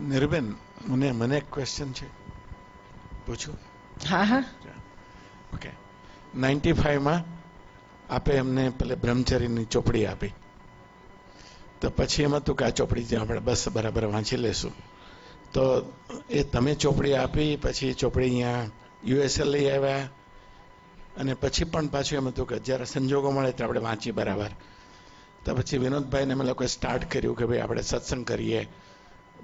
નિર્બેન મને મને એક ક્વેશ્ચન છે પૂછું હા હા ઓકે નાઇન્ટી ફાઈવમાં આપે એમને પેલે બ્રહ્મચારીની ચોપડી આપી તો પછી એમાં તું કે આ ચોપડી જે આપણે બસ બરાબર વાંચી લેશું તો એ તમે ચોપડી આપી પછી ચોપડી અહીંયા યુએસએ લઈ આવ્યા અને પછી પણ પાછું એમ હતું કે જ્યારે સંજોગો મળે ત્યારે આપણે વાંચીએ બરાબર તો પછી વિનોદભાઈને અમે લોકોએ સ્ટાર્ટ કર્યું કે ભાઈ આપણે સત્સંગ કરીએ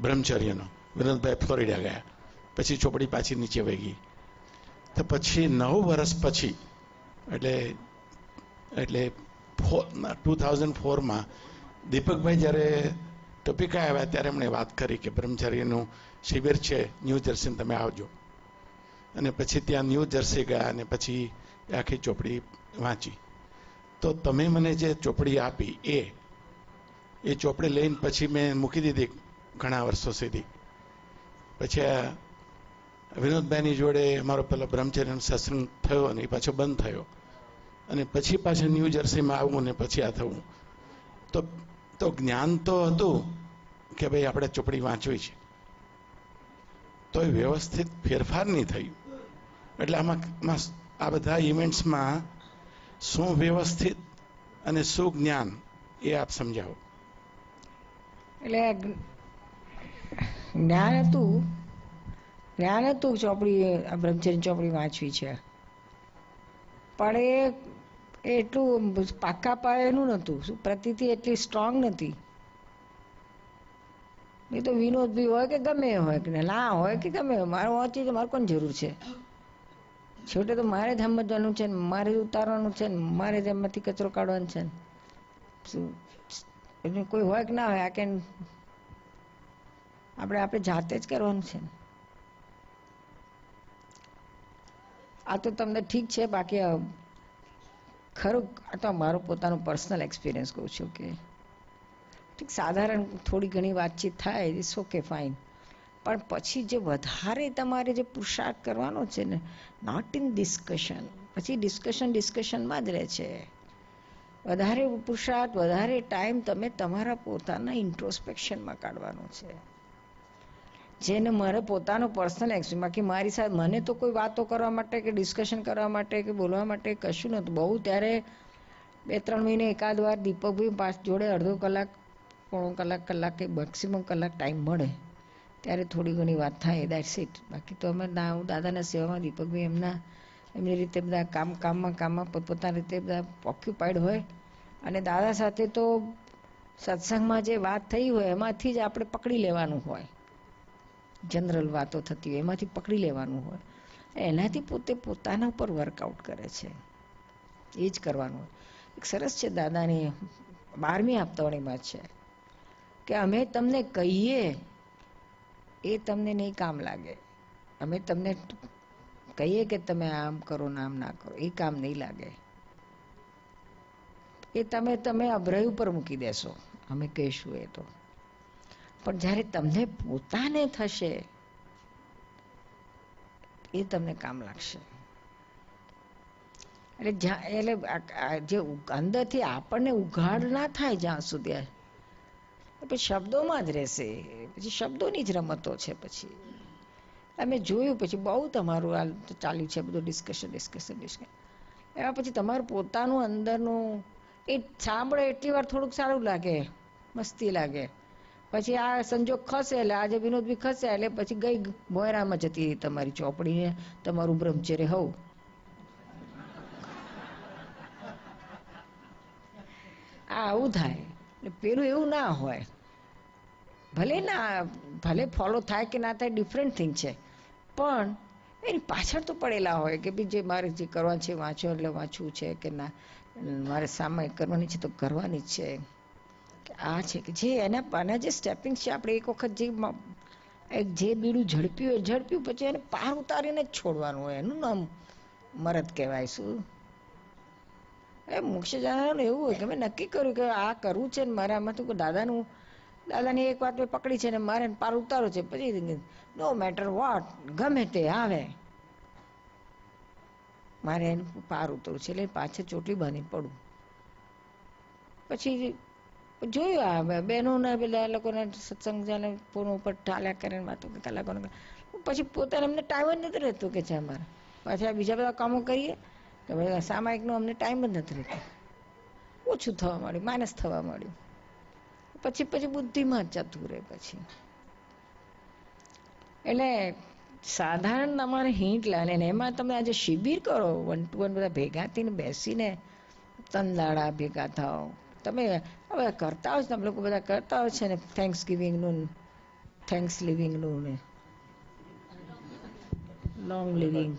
બ્રહ્મચર્યનો વિનોદભાઈ ફ્લોરિડા ગયા પછી ચોપડી પાછી નીચે વહી ગઈ તો પછી નવ વર્ષ પછી એટલે એટલે ફોર ટુ થાઉઝન્ડ ફોરમાં દીપકભાઈ જ્યારે ટોપિકા આવ્યા ત્યારે એમણે વાત કરી કે બ્રહ્મચર્યનું શિબિર છે ન્યૂ જર્સી તમે આવજો અને પછી ત્યાં ન્યૂ જર્સી ગયા અને પછી આખી ચોપડી વાંચી તો તમે મને જે ચોપડી આપી એ એ ચોપડી લઈને પછી મેં મૂકી દીધી ઘણા વર્ષો સુધી પછી વિનોદભાઈની જોડે અમારો પહેલો બ્રહ્મચર્યનો સત્સંગ થયો અને એ પાછો બંધ થયો અને પછી પાછા ન્યૂ જર્સીમાં આવવું ને પછી આ થવું તો તો જ્ઞાન તો હતું કે ભાઈ આપણે ચોપડી વાંચવી છે તો એ વ્યવસ્થિત ફેરફાર નહીં થયું એટલે આમાં આ બધા ઇવેન્ટ્સમાં શું વ્યવસ્થિત અને શું જ્ઞાન એ આપ સમજાવો એટલે જ્ઞાન હતું જ્ઞાન હતું ચોપડી બ્રહ્મચર્ય ચોપડી વાંચવી છે પણ એ એટલું પાક્કા પાયેનું નહોતું પ્રતિતિ એટલી સ્ટ્રોંગ નથી એ તો વિનોદ બી હોય કે ગમે હોય કે ના હોય કે ગમે મારે વાંચી તો મારે કોણ જરૂર છે છેવટે તો મારે જ સમજવાનું છે ને મારે ઉતારવાનું છે ને મારે જ એમાંથી કચરો કાઢવાનો છે ને એટલે કોઈ હોય કે ના હોય આ કેન આપણે આપણે જાતે જ કરવાનું છે આ તો તમને ઠીક છે બાકી ખરું આ તો મારો પોતાનો પર્સનલ એક્સપિરિયન્સ કહું છું કે ઠીક સાધારણ થોડી ઘણી વાતચીત થાય ઇટ્સ ઓકે ફાઇન પણ પછી જે વધારે તમારે જે પુરુષાર્થ કરવાનો છે ને નોટ ઇન ડિસ્કશન પછી ડિસ્કશન ડિસ્કશનમાં જ રહે છે વધારે પુરુષાર્થ વધારે ટાઈમ તમે તમારા પોતાના ઇન્ટ્રોસ્પેક્શનમાં કાઢવાનો છે જેને મારે પોતાનો પર્સનલ એક્સપિરિયન્સ બાકી મારી સાથે મને તો કોઈ વાતો કરવા માટે કે ડિસ્કશન કરવા માટે કે બોલવા માટે કશું નહોતું બહુ ત્યારે બે ત્રણ મહિને એકાદ વાર દીપકભાઈ પાસ જોડે અડધો કલાક પોણો કલાક કલાક કે મેક્સિમમ કલાક ટાઈમ મળે ત્યારે થોડી ઘણી વાત થાય દેટ્સ ઇટ બાકી તો અમે ના હું દાદાના સેવામાં દીપકભાઈ એમના એમની રીતે બધા કામ કામમાં કામમાં પોતપોતાની રીતે બધા ઓક્યુપાઈડ હોય અને દાદા સાથે તો સત્સંગમાં જે વાત થઈ હોય એમાંથી જ આપણે પકડી લેવાનું હોય જનરલ વાતો થતી હોય એમાંથી પકડી લેવાનું હોય એનાથી પોતે પોતાના ઉપર વર્કઆઉટ કરે છે એ જ કરવાનું હોય એક સરસ છે દાદાની બારમી આપતાવણીમાં છે કે અમે તમને કહીએ એ તમને નહીં કામ લાગે અમે તમને કહીએ કે તમે આમ કરો ને આમ ના કરો એ કામ નહીં લાગે એ તમે તમે અભ્રય ઉપર મૂકી દેશો અમે કહીશું એ તો પણ જ્યારે તમને પોતાને થશે એ તમને કામ લાગશે એટલે જ્યાં એટલે જે અંદરથી આપણને ઉઘાડ ના થાય જ્યાં સુધી પછી શબ્દોમાં જ રહેશે પછી શબ્દોની જ રમતો છે પછી અમે જોયું પછી બહુ તમારું આ ચાલ્યું છે બધું ડિસ્કશન ડિસ્કશન ડિસ્કશન એમાં પછી તમારું પોતાનું અંદરનું એ સાંભળે એટલી વાર થોડુંક સારું લાગે મસ્તી લાગે પછી આ સંજોગ ખસે એટલે આજે વિનોદ બી ખસે એટલે પછી ગઈ મોયરામાં જતી રહી તમારી ચોપડીને તમારું બ્રહ્મચર્ય હોવું આ આવું થાય એટલે પેલું એવું ના હોય ભલે ના ભલે ફોલો થાય કે ના થાય ડિફરન્ટ થિંગ છે પણ એની પાછળ તો પડેલા હોય કે બી જે મારે જે કરવાનું છે વાંચો એટલે વાંચવું છે કે ના મારે સામે કરવાની છે તો કરવાની જ છે આ છે કે જે એના આના જે સ્ટેપિંગ છે આપણે એક વખત જે જે બીડું ઝડપ્યું હોય ઝડપ્યું પછી એને પાર ઉતારીને જ છોડવાનું હોય એનું નામ મરદ કહેવાય શું એ મોક્ષ જાણવાનું એવું હોય કે મેં નક્કી કર્યું કે આ કરવું છે ને મારામાં તો દાદાનું દાદાની એક વાત મેં પકડી છે ને મારે પાર ઉતારો છે પછી નો મેટર વોટ ગમે તે આવે મારે એનું પાર ઉતરવું છે એટલે પાછળ ચોટલી બની પડું પછી જોયું આ બહેનોના બધા લોકોના સત્સંગ જાણે ફોન ઉપર ઠાલ્યા કરીને વાતો કરતા લાગવાનું પછી પોતાને અમને ટાઈમ જ નથી રહેતો કે છે અમારે પાછા બીજા બધા કામો કરીએ તો બધા સામાયિકનો અમને ટાઈમ જ નથી રહેતો ઓછું થવા માંડ્યું માઇનસ થવા માંડ્યું પછી પછી બુદ્ધિમાં જતું રહે પછી એટલે સાધારણ તમારે હિંટ લાગે ને એમાં તમે આજે શિબિર કરો વન ટુ વન બધા ભેગા બેસીને તંદાળા ભેગા થાવ તમે હવે કરતા હોય તમે લોકો બધા કરતા હોય છે ને થેન્ક્સ ગિવિંગનું થેન્ક્સ લિવિંગનું ને લોંગ લિવિંગ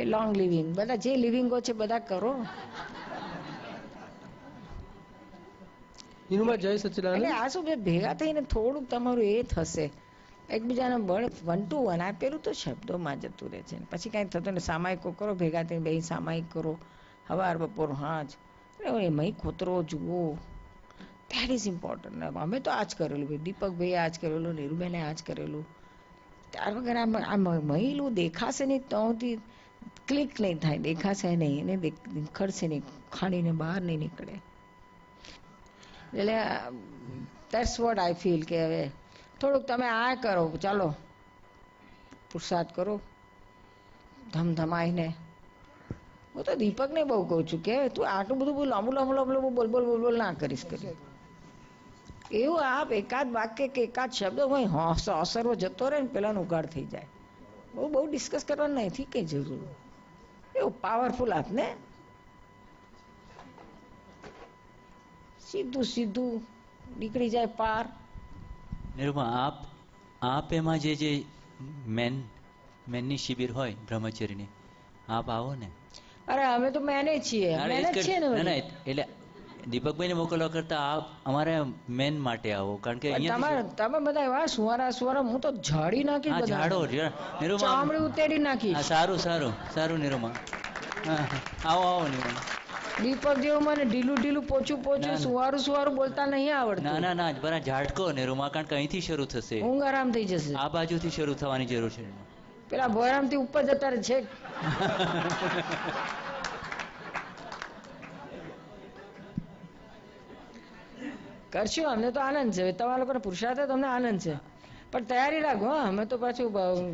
એ લોંગ લિવિંગ બધા જે લિવિંગો છે બધા કરો આ શું ભેગા થઈને થોડુંક તમારું એ થશે એકબીજાને બળ વન ટુ વન આપેલું તો શબ્દોમાં જતું રહે છે પછી કાંઈ થતું ને સામાયિકો કરો ભેગા થઈને બે સામાયિક કરો હવાર બપોર હાંજ એમાંય કૂતરો જુઓ દેટ ઇઝ ઇમ્પોર્ટન્ટ અમે તો આ જ કરેલું ભાઈ દીપકભાઈએ આ જ કરેલું નીરુબેને આ જ કરેલું ત્યાર વગર આ મહિલું દેખાશે નહીં તો ક્લિક નહીં થાય દેખાશે નહીં એને નીકળશે નહીં ખાણીને બહાર નહીં નીકળે એટલે દેટ્સ વોટ આઈ ફીલ કે હવે થોડુંક તમે આ કરો ચાલો પુરસાદ કરો ધમધમાઈને હું તો દીપકને બહુ કહું છું કે તું આટલું બધું બહુ લાંબુ લાંબુ લાંબુ બોલ બોલ બોલ બોલ ના કરીશ કરી એવું આપ એકાદ વાક્ય કે એકાદ શબ્દ હોય હોંસ અસરો જતો રહે ને પેલાનો ઉગાડ થઈ જાય બહુ બહુ ડિસ્કસ કરવાનું નથી કંઈ જરૂર એવું પાવરફુલ આપને સીધું સીધું નીકળી જાય પાર નિરૂપા આપ આપ એમાં જે જે મેન મેનની શિબિર હોય બ્રહ્મચર્યની આપ આવો ને અરે અમે તો મેનેજ છીએ મેનેજ છીએ ને મોકલવા કરતા આપ અમારે મેન માટે આવો કારણ કે અહીંયા તમે બધા એવા સુવારા સુવારા હું તો ઝાડી નાખી ઝાડો નિરૂમા ચામડી ઉતેડી નાખી સારું સારું સારું નિરૂમા આવો આવો નિરૂમા દીપક જેવું મને ઢીલું ઢીલું પોચું પોચું સુવારું સુવારું બોલતા નહીં આવડતું ના ના ના બરા ઝાટકો નિરૂમા કારણ કે અહીંથી શરૂ થશે ઊંઘ આરામ થઈ જશે આ બાજુથી શરૂ થવાની જરૂર છે પેલા ભોયરામ થી ઉપર જતા છે કરશું અમને તો આનંદ છે તમારા લોકોને પુરુષાર્થ તમને આનંદ છે પણ તૈયારી રાખો અમે તો પાછું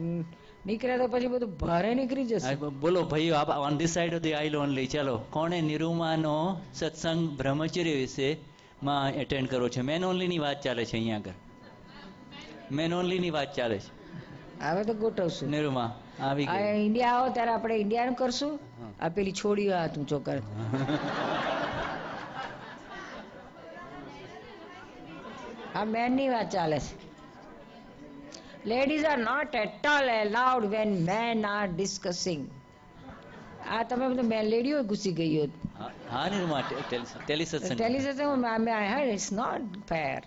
નીકળ્યા તો પછી બધું ભારે નીકળી જશે બોલો ભાઈઓ on this side of the aisle only ચાલો કોણે નિરૂમાનો સત્સંગ બ્રહ્મચર્ય વિશે માં એટેન્ડ કરો છે મેન ઓનલીની વાત ચાલે છે અહીંયા આગળ મેન ઓનલીની વાત ચાલે છે હવે તો ગોઠવશું નિરૂમા આવી ગઈ ઇન્ડિયા આવો ત્યારે આપણે ઇન્ડિયાનું કરશું આ પેલી છોડી આ તું ચોકર આ મેનની વાત ચાલે છે ladies are not at all allowed when men are discussing આ તમે બધું મેં લેડીઓ ઘૂસી ગઈ હોત હા નિરૂમા ટેલિસેશન ટેલિસેશન હા ઇટ્સ નોટ ફેર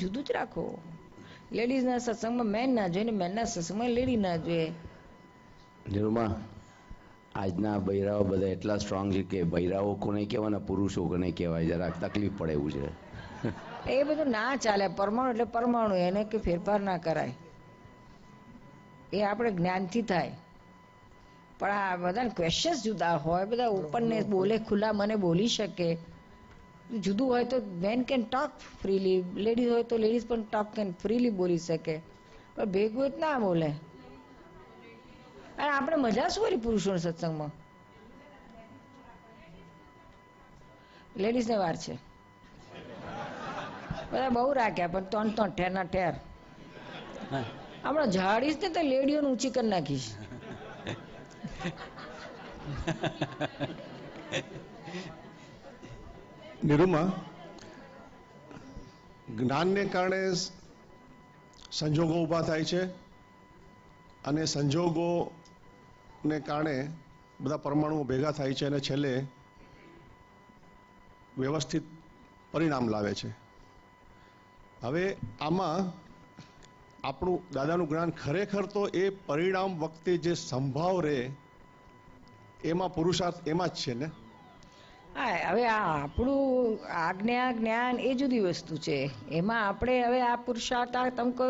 જુદું જ રાખો ના સત્સંગમાં મેન ના જોઈએ મેન મેનના સત્સંગમાં લેડી ના જોઈએ નિરૂમા આજના ભૈરાઓ બધા એટલા સ્ટ્રોંગ છે કે ભૈરાઓ કોને કહેવાના પુરુષો કોને કહેવાય જરાક તકલીફ પડે એવું છે એ બધું ના ચાલે પરમાણુ એટલે પરમાણુ એને કે ફેરફાર ના કરાય એ આપણે જ્ઞાનથી થાય પણ આ બધા ક્વેશ્ચન્સ જુદા હોય બધા ઓપનને બોલે ખુલ્લા મને બોલી શકે જુદું હોય તો men can talk freely ladies હોય તો લેડીઝ પણ ટોક કેન ફ્રીલી બોલી શકે પણ ભેગું જ ના બોલે અને આપણે મજા શું કરી પુરુષોના સત્સંગમાં લેડીઝ ને વાર છે બધા બહુ રાખ્યા પણ ત્રણ ત્રણ ઠેરના ઠેર આપણે ઝાડીશ ને તો લેડીઓને ઊંચી કરી નાખીશ નિરૂમા જ્ઞાનને કારણે સંજોગો ઊભા થાય છે અને સંજોગોને કારણે બધા પરમાણુઓ ભેગા થાય છે અને છેલ્લે વ્યવસ્થિત પરિણામ લાવે છે હવે આમાં આપણું દાદાનું જ્ઞાન ખરેખર તો એ પરિણામ વખતે જે સંભાવ રહે એમાં પુરુષાર્થ એમાં જ છે ને હા હવે આ આપણું આજ્ઞા જ્ઞાન એ જુદી વસ્તુ છે એમાં આપણે હવે આ પુરુષાર્થ તમે કહો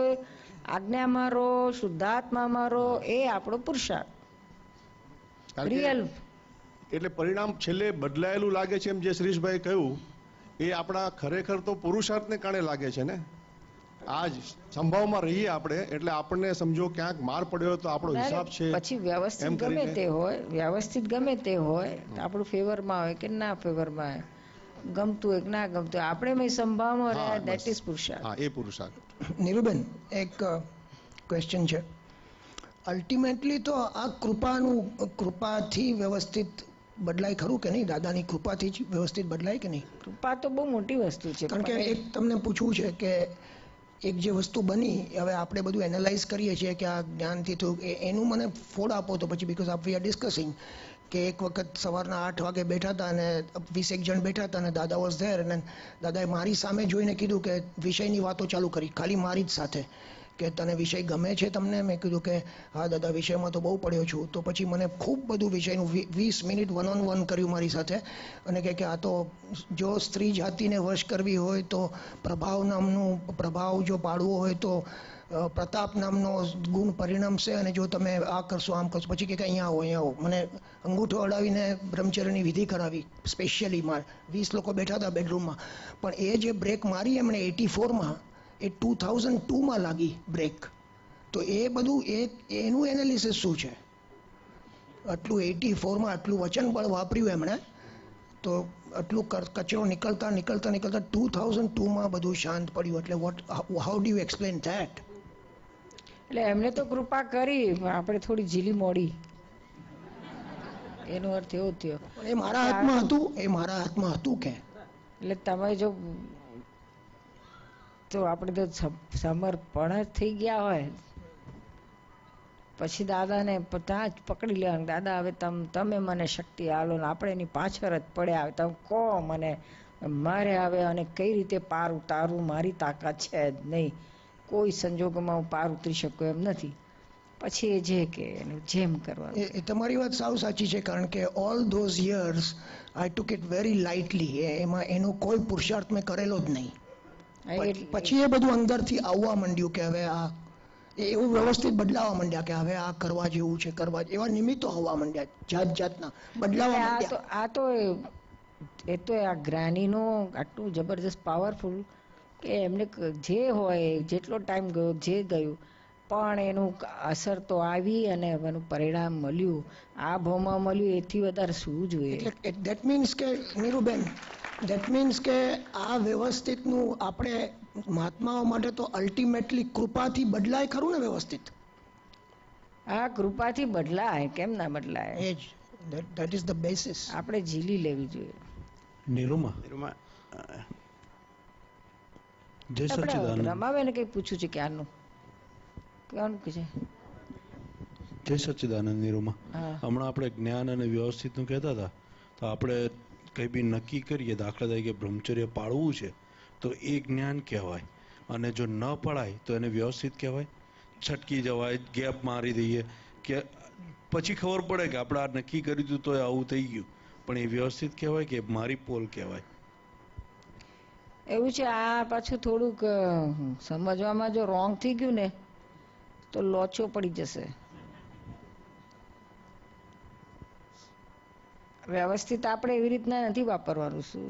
આજ્ઞા મારો શુદ્ધાત્મા મારો એ આપણો પુરુષાર્થ રિયલ એટલે પરિણામ છેલ્લે બદલાયેલું લાગે છે એમ જે શ્રીષભાઈ કહ્યું એ આપણા ખરેખર તો પુરુષાર્થને કારણે લાગે છે ને આ સંભાવમાં રહીએ આપણે એટલે આપણને સમજો ક્યાંક માર પડ્યો તો આપણો હિસાબ છે પછી વ્યવસ્થિત ગમે તે હોય વ્યવસ્થિત ગમે તે હોય આપણું ફેવરમાં હોય કે ના ફેવરમાં હોય ગમતું હોય ના ગમતું આપણે મેં સંભાવમાં રહ્યા દેટ ઇઝ પુરુષાર્થ એ પુરુષાર્થ નીરુબેન એક ક્વેશ્ચન છે અલ્ટિમેટલી તો આ કૃપાનું કૃપાથી વ્યવસ્થિત બદલાય ખરું કે નહીં દાદાની કૃપાથી જ વ્યવસ્થિત બદલાય કે નહીં કૃપા તો બહુ મોટી વસ્તુ છે કારણ કે એક તમને પૂછવું છે કે એક જે વસ્તુ બની હવે આપણે બધું એનાલાઇઝ કરીએ છીએ કે આ જ્ઞાનથી થયું એનું મને ફોડ આપો તો પછી બિકોઝ આપ વી આર ડિસ્કસિંગ કે એક વખત સવારના આઠ વાગે બેઠા હતા અને વીસેક જણ બેઠા હતા અને દાદા વોઝ ધેર અને દાદાએ મારી સામે જોઈને કીધું કે વિષયની વાતો ચાલુ કરી ખાલી મારી જ સાથે કે તને વિષય ગમે છે તમને મેં કીધું કે હા દાદા વિષયમાં તો બહુ પડ્યો છું તો પછી મને ખૂબ બધું વિષયનું વીસ મિનિટ વન ઓન વન કર્યું મારી સાથે અને કહે કે આ તો જો સ્ત્રી જાતિને વશ કરવી હોય તો પ્રભાવ નામનું પ્રભાવ જો પાડવો હોય તો પ્રતાપ નામનો ગુણ પરિણમશે અને જો તમે આ કરશો આમ કરશો પછી કે અહીંયા આવો અહીંયા આવો મને અંગૂઠો અડાવીને બ્રહ્મચર્યની વિધિ કરાવી સ્પેશિયલી માર વીસ લોકો બેઠા હતા બેડરૂમમાં પણ એ જે બ્રેક મારી એમણે એટી ફોરમાં એ ટુ થાઉઝન્ડ ટુમાં લાગી બ્રેક તો એ બધું એ એનું એનાલિસિસ શું છે આટલું એટી ફોરમાં આટલું વચનબળ વાપર્યું એમણે તો આટલું કચરો નીકળતા નીકળતા નીકળતા ટુ થાઉઝન્ડ ટુમાં બધું શાંત પડ્યું એટલે what how do you explain that એટલે એમને તો કૃપા કરી આપણે થોડી ઝીલી મોડી એનો અર્થ એવો થયો એ મારા હાથમાં હતું એ મારા હાથમાં હતું કે એટલે તમે જો તો આપણે તો સમર્પણ જ થઈ ગયા હોય પછી દાદાને ત્યાં જ પકડી લેવાનું દાદા હવે તમ તમે મને શક્તિ આલો ને આપણે એની પાછળ જ પડ્યા આવે તમે કહો મને મારે આવે અને કઈ રીતે પાર ઉતારવું મારી તાકાત છે જ નહીં કોઈ સંજોગોમાં હું પાર ઉતરી શકું એમ નથી પછી એ જે કે એનું જેમ કરવાનું તમારી વાત સાવ સાચી છે કારણ કે all those years I took it very lightly એમાં એનો કોઈ પુરુષાર્થ મેં કરેલો જ નહીં પછી એ બધું અંદરથી આવવા માંડ્યું કે હવે આ એવું વ્યવસ્થિત બદલાવા માંડ્યા કે હવે આ કરવા જેવું છે કરવા એવા નિમિત્તો આવવા માંડ્યા જાત જાતના બદલાવા માંડ્યા આ તો એ તો આ ગ્રાનીનો આટલું જબરદસ્ત પાવરફુલ કે એમને જે હોય જેટલો ટાઈમ ગયો જે ગયું પણ એનું અસર તો આવી અને એનું પરિણામ મળ્યું આ ભાવમાં મળ્યું એથી વધારે શું જોઈએ એટલે ધેટ મીન્સ કે નીરુબેન દેટ મીન્સ કે આ વ્યવસ્થિતનું આપણે મહાત્માઓ માટે તો અલ્ટિમેટલી કૃપાથી બદલાય ખરું ને વ્યવસ્થિત આ કૃપાથી બદલાય કેમ ના બદલાય એ જ દેટ ઇઝ ધ બેસિસ આપણે ઝીલી લેવી જોઈએ નિરૂમા નિરૂમા જય સચ્ચિદાનંદ રમાબેને કંઈક પૂછ્યું છે ક્યારનું ક્યારનું કે છે જય સચ્ચિદાનંદ નિરૂમા હમણાં આપણે જ્ઞાન અને વ્યવસ્થિતનું કહેતા હતા તો આપણે કંઈ બી નક્કી કરીએ દાખલા તરીકે બ્રહ્મચર્ય પાળવું છે તો એ જ્ઞાન કહેવાય અને જો ન પડાય તો એને વ્યવસ્થિત કહેવાય છટકી જવાય ગેપ મારી દઈએ કે પછી ખબર પડે કે આપણે આ નક્કી કર્યું હતું તો આવું થઈ ગયું પણ એ વ્યવસ્થિત કહેવાય કે મારી પોલ કહેવાય એવું છે આ પાછું થોડુંક સમજવામાં જો રોંગ થઈ ગયું ને તો લોચો પડી જશે વ્યવસ્થિત આપણે એવી રીતના નથી વાપરવાનું શું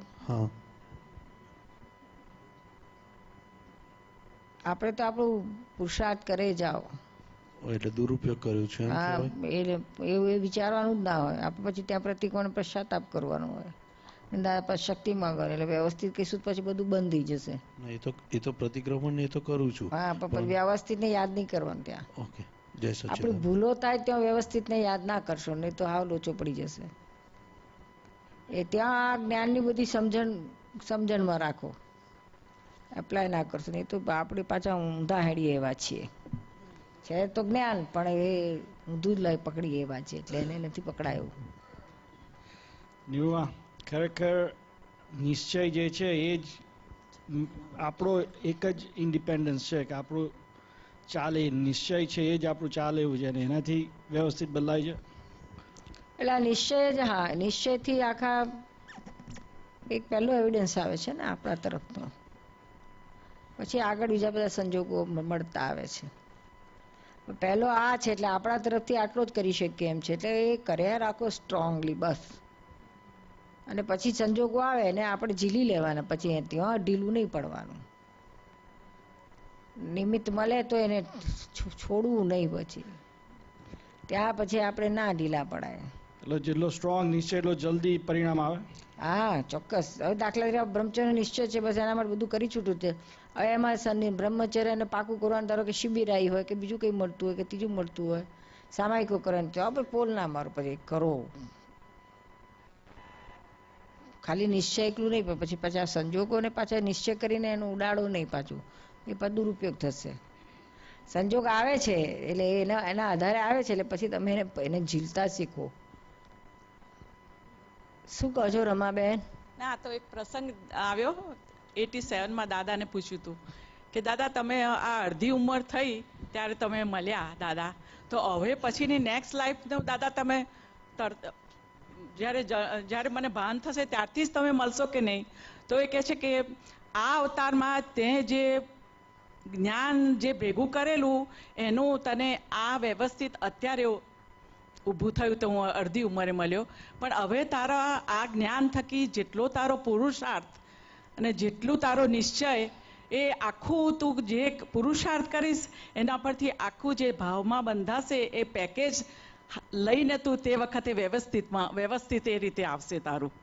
આપણે તો આપણું પુરુષાર્થ કરે જાઓ એટલે દુરુપયોગ કર્યો છે હા એટલે એવું એ વિચારવાનું જ ના હોય આપણે પછી ત્યાં પ્રતિકોણ પશ્ચાતાપ કરવાનો હોય દાદા શક્તિ માંગો એટલે વ્યવસ્થિત કહીશું પછી બધું બંધ થઈ જશે એ તો એ તો પ્રતિક્રમણ એ તો કરું છું હા પણ વ્યવસ્થિત ને યાદ નહીં કરવાનું ત્યાં ઓકે જય સચિદાન આપણે ભૂલો થાય ત્યાં વ્યવસ્થિત ને યાદ ના કરશો નહીં તો હાવ લોચો પડી જશે એ ત્યાં જ્ઞાનની બધી સમજણ સમજણમાં રાખો એપ્લાય ના કરશો નહીં તો આપણે પાછા ઊંધા હેડીએ એવા છીએ છે તો જ્ઞાન પણ એ ઊંધું લઈ પકડીએ એવા છે એટલે એને નથી પકડાયું યુવા ખરેખર નિશ્ચય જે છે એ જ આપણો એક જ ઇન્ડિપેન્ડન્સ છે કે આપણું ચાલે નિશ્ચય છે એ જ આપણું ચાલે એવું છે અને એનાથી વ્યવસ્થિત બદલાય છે એટલે આ નિશ્ચય જ હા નિશ્ચયથી આખા એક પહેલો એવિડન્સ આવે છે ને આપણા તરફનો પછી આગળ બીજા બધા સંજોગો મળતા આવે છે પહેલો આ છે એટલે આપણા તરફથી આટલો જ કરી શકીએ એમ છે એટલે એ કર્યા રાખો સ્ટ્રોંગલી બસ અને પછી સંજોગો આવે ને આપણે ઝીલી લેવાના પછી ત્યાં ઢીલું નહીં પડવાનું નિમિત્ત મળે તો એને છોડવું નહીં પછી ત્યાં પછી આપણે ના ઢીલા પડાય એટલે જેટલો સ્ટ્રોંગ નિશ્ચય એટલો જલ્દી પરિણામ આવે હા ચોક્કસ હવે દાખલા તરીકે બ્રહ્મચર્ય નિશ્ચય છે બસ એના માટે બધું કરી છૂટું છે હવે એમાં બ્રહ્મચર્યને પાકું કરવાનું ધારો કે શિબિર આવી હોય કે બીજું કંઈ મળતું હોય કે ત્રીજું મળતું હોય સામાયિકો કરવાનું તો આપણે પોલ ના મારો પછી કરો ખાલી નિશ્ચય એકલું નહીં પણ પછી પાછા સંજોગોને પાછા નિશ્ચય કરીને એનું ઉડાડો નહીં પાછું એ પણ દુરુપયોગ થશે સંજોગ આવે છે એટલે એના એના આધારે આવે છે એટલે પછી તમે એને એને ઝીલતા શીખો શું કહો છો રમાબેન ના તો એક પ્રસંગ આવ્યો એટી સેવનમાં દાદાને પૂછ્યું હતું કે દાદા તમે આ અડધી ઉંમર થઈ ત્યારે તમે મળ્યા દાદા તો હવે પછીની નેક્સ્ટ લાઈફનો દાદા તમે તરત જ્યારે જ્યારે મને ભાન થશે ત્યારથી જ તમે મળશો કે નહીં તો એ કહે છે કે આ અવતારમાં તે જે જ્ઞાન જે ભેગું કરેલું એનું તને આ વ્યવસ્થિત અત્યારે ઊભું થયું તો હું અડધી ઉંમરે મળ્યો પણ હવે તારા આ જ્ઞાન થકી જેટલો તારો પુરુષાર્થ અને જેટલું તારો નિશ્ચય એ આખું તું જે પુરુષાર્થ કરીશ એના પરથી આખું જે ભાવમાં બંધાશે એ પેકેજ લઈને તું તે વખતે વ્યવસ્થિતમાં વ્યવસ્થિત એ રીતે આવશે તારું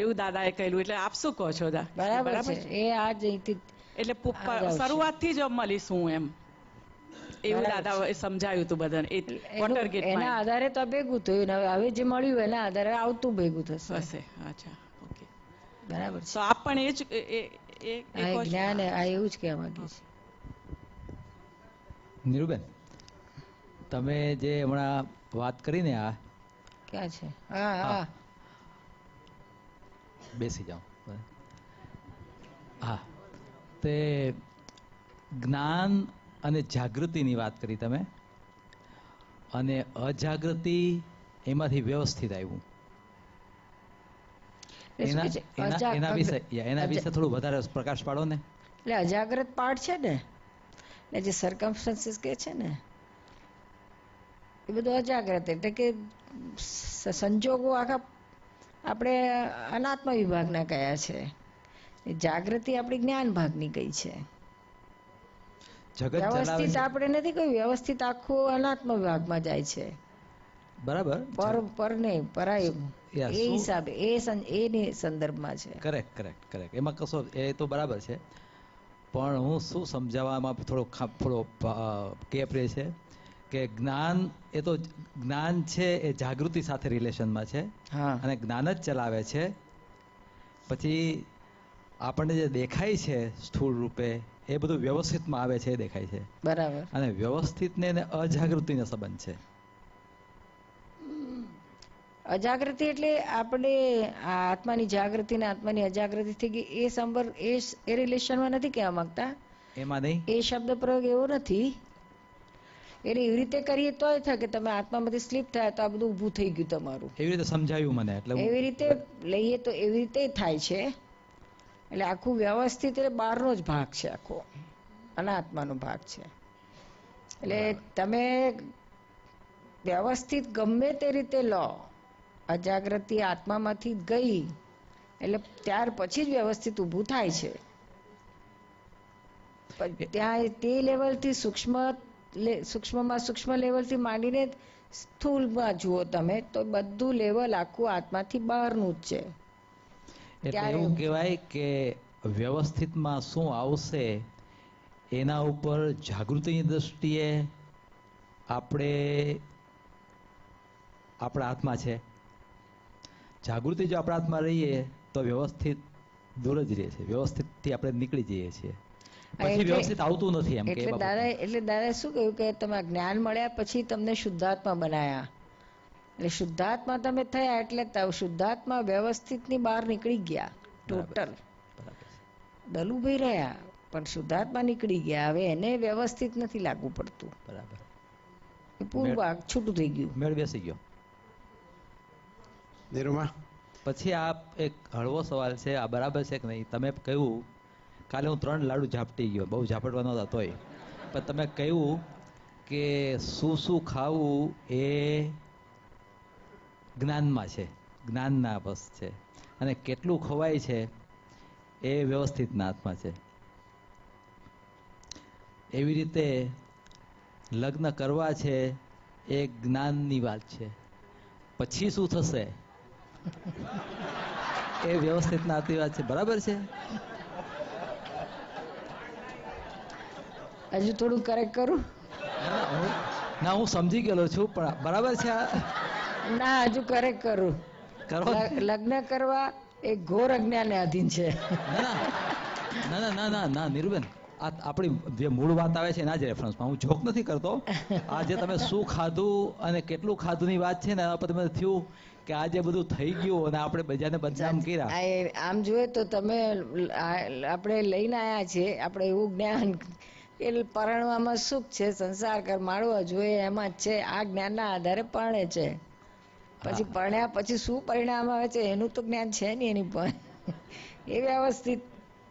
એવું દાદાએ કહેલું એટલે આપ શું કહો છો બરાબર છે એ આ જ એટલે શરૂઆતથી જ હું એમ એવું દાદા સમજાયું હતું બધાને વોટર ગેટ એના આધારે તો ભેગું થયું હવે જે મળ્યું એના આધારે આવતું ભેગું થશે હશે અચ્છા ઓકે બરાબર તો આપ પણ એ જ એ જ્ઞાન આ એવું જ કહેવા માંગે છે નીરુબેન તમે જે હમણાં વાત કરીને આ ક્યાં છે હા હા બેસી જાઓ હા તે જ્ઞાન અને જાગૃતિની વાત કરી તમે અને અજાગૃતિ એમાંથી વ્યવસ્થિત આવ્યું એના વિશે એના વિશે થોડું વધારે પ્રકાશ પાડો ને એટલે અજાગૃત પાઠ છે ને ને જે સરકમસ્ટન્સીસ કે છે ને એ બધું અજાગ્રત એટલે કે સંજોગો આખા આપણે અનાત્મ વિભાગના કયા છે જાગૃતિ આપણી જ્ઞાન ભાગની કઈ છે જગત વ્યવસ્થિત આપણે નથી કહ્યું વ્યવસ્થિત આખો અનાત્મ વિભાગમાં જાય છે બરાબર પર પર નહીં પરાયું એ હિસાબે એ એ સંદર્ભમાં છે કરેક્ટ કરેક્ટ કરેક્ટ એમાં કશો એ તો બરાબર છે પણ હું શું સમજાવવામાં થોડો થોડો ગેપ રહે છે કે જ્ઞાન એ તો જ્ઞાન છે એ જાગૃતિ સાથે રિલેશનમાં છે અને જ્ઞાન જ ચલાવે છે પછી આપણને જે દેખાય છે સ્થૂળ રૂપે એ બધું વ્યવસ્થિતમાં આવે છે એ દેખાય છે બરાબર અને વ્યવસ્થિતને અને અજાગૃતિને સંબંધ છે અજાગૃતિ એટલે આપણે આત્માની જાગૃતિ ને આત્માની અજાગૃતિ થઈ ગઈ એ સંબર એ એ રિલેશનમાં નથી કહેવા માંગતા એમાં નહીં એ શબ્દ પ્રયોગ એવો નથી એને એવી રીતે કરીએ તોય થાય કે તમે આત્મામાંથી સ્લીપ થાય તો આ બધું ઊભું થઈ ગયું તમારું એવી રીતે સમજાયું મને એટલે એવી રીતે લઈએ તો એવી રીતે થાય છે એટલે આખું વ્યવસ્થિત એટલે બહારનો જ ભાગ છે આખો અનાત્માનો ભાગ છે એટલે તમે વ્યવસ્થિત ગમે તે રીતે લો અજાગૃતિ આત્મામાંથી ગઈ એટલે ત્યાર પછી જ વ્યવસ્થિત ઊભું થાય છે ત્યાં તે લેવલથી સૂક્ષ્મ સૂક્ષ્મમાં સૂક્ષ્મ લેવલથી માંડીને સ્થૂલમાં જુઓ તમે તો બધું લેવલ આખું આત્માથી બહારનું જ છે એટલે એવું કહેવાય કે વ્યવસ્થિતમાં શું આવશે એના ઉપર જાગૃતિની દ્રષ્ટિએ આપણે આપણા હાથમાં છે જાગૃતિ જો આપણા હાથમાં રહીએ તો વ્યવસ્થિત દૂર જ રહે છે વ્યવસ્થિત થી આપણે નીકળી જઈએ છીએ પછી વ્યવસ્થિત આવતું નથી એમ એટલે દાદા એટલે દાદા શું કહ્યું કે તમે જ્ઞાન મળ્યા પછી તમને શુદ્ધાત્મા બનાયા એટલે શુદ્ધાત્મા તમે થયા એટલે શુદ્ધાત્મા વ્યવસ્થિતની બહાર નીકળી ગયા ટોટલ દલુભાઈ રહ્યા પણ શુદ્ધાત્મા નીકળી ગયા હવે એને વ્યવસ્થિત નથી લાગુ પડતું બરાબર પછી આ એક હળવો સવાલ છે આ બરાબર છે કે નહીં તમે કહ્યું કાલે હું ત્રણ લાડુ ઝાપટી ગયો બહુ ઝાપટવાનો હતો તોય પણ તમે કહ્યું કે શું શું ખાવું એ જ્ઞાનમાં છે જ્ઞાનના વશ છે અને કેટલું ખોવાય છે એ વ્યવસ્થિત હાથમાં છે એવી રીતે લગ્ન કરવા છે એ જ્ઞાનની વાત છે પછી શું થશે એ વ્યવસ્થિતના હાથની વાત છે બરાબર છે હજુ થોડું કરેક્ટ કરું ના હું સમજી ગયેલો છું પણ બરાબર છે આ ના હજુ કરે કરું કરો લગ્ન કરવા એ ઘોર અજ્ઞાને આધીન છે ના ના ના ના ના નિરુબેન આ આપણી જે મૂળ વાત આવે છે એના જ રેફરન્સમાં હું જોક નથી કરતો આ તમે શું ખાધું અને કેટલું ખાધું વાત છે ને એના પર તમે થયું કે આ બધું થઈ ગયું અને આપણે બજાને બદનામ કર્યા આમ જોઈએ તો તમે આપણે લઈને આવ્યા છે આપણે એવું જ્ઞાન એ પરણવામાં સુખ છે સંસાર કર માળવા જોઈએ એમાં જ છે આ જ્ઞાનના આધારે પરણે છે પછી ભણ્યા પછી શું પરિણામ આવે છે એનું તો જ્ઞાન છે નહીં એની પણ એ વ્યવસ્થિત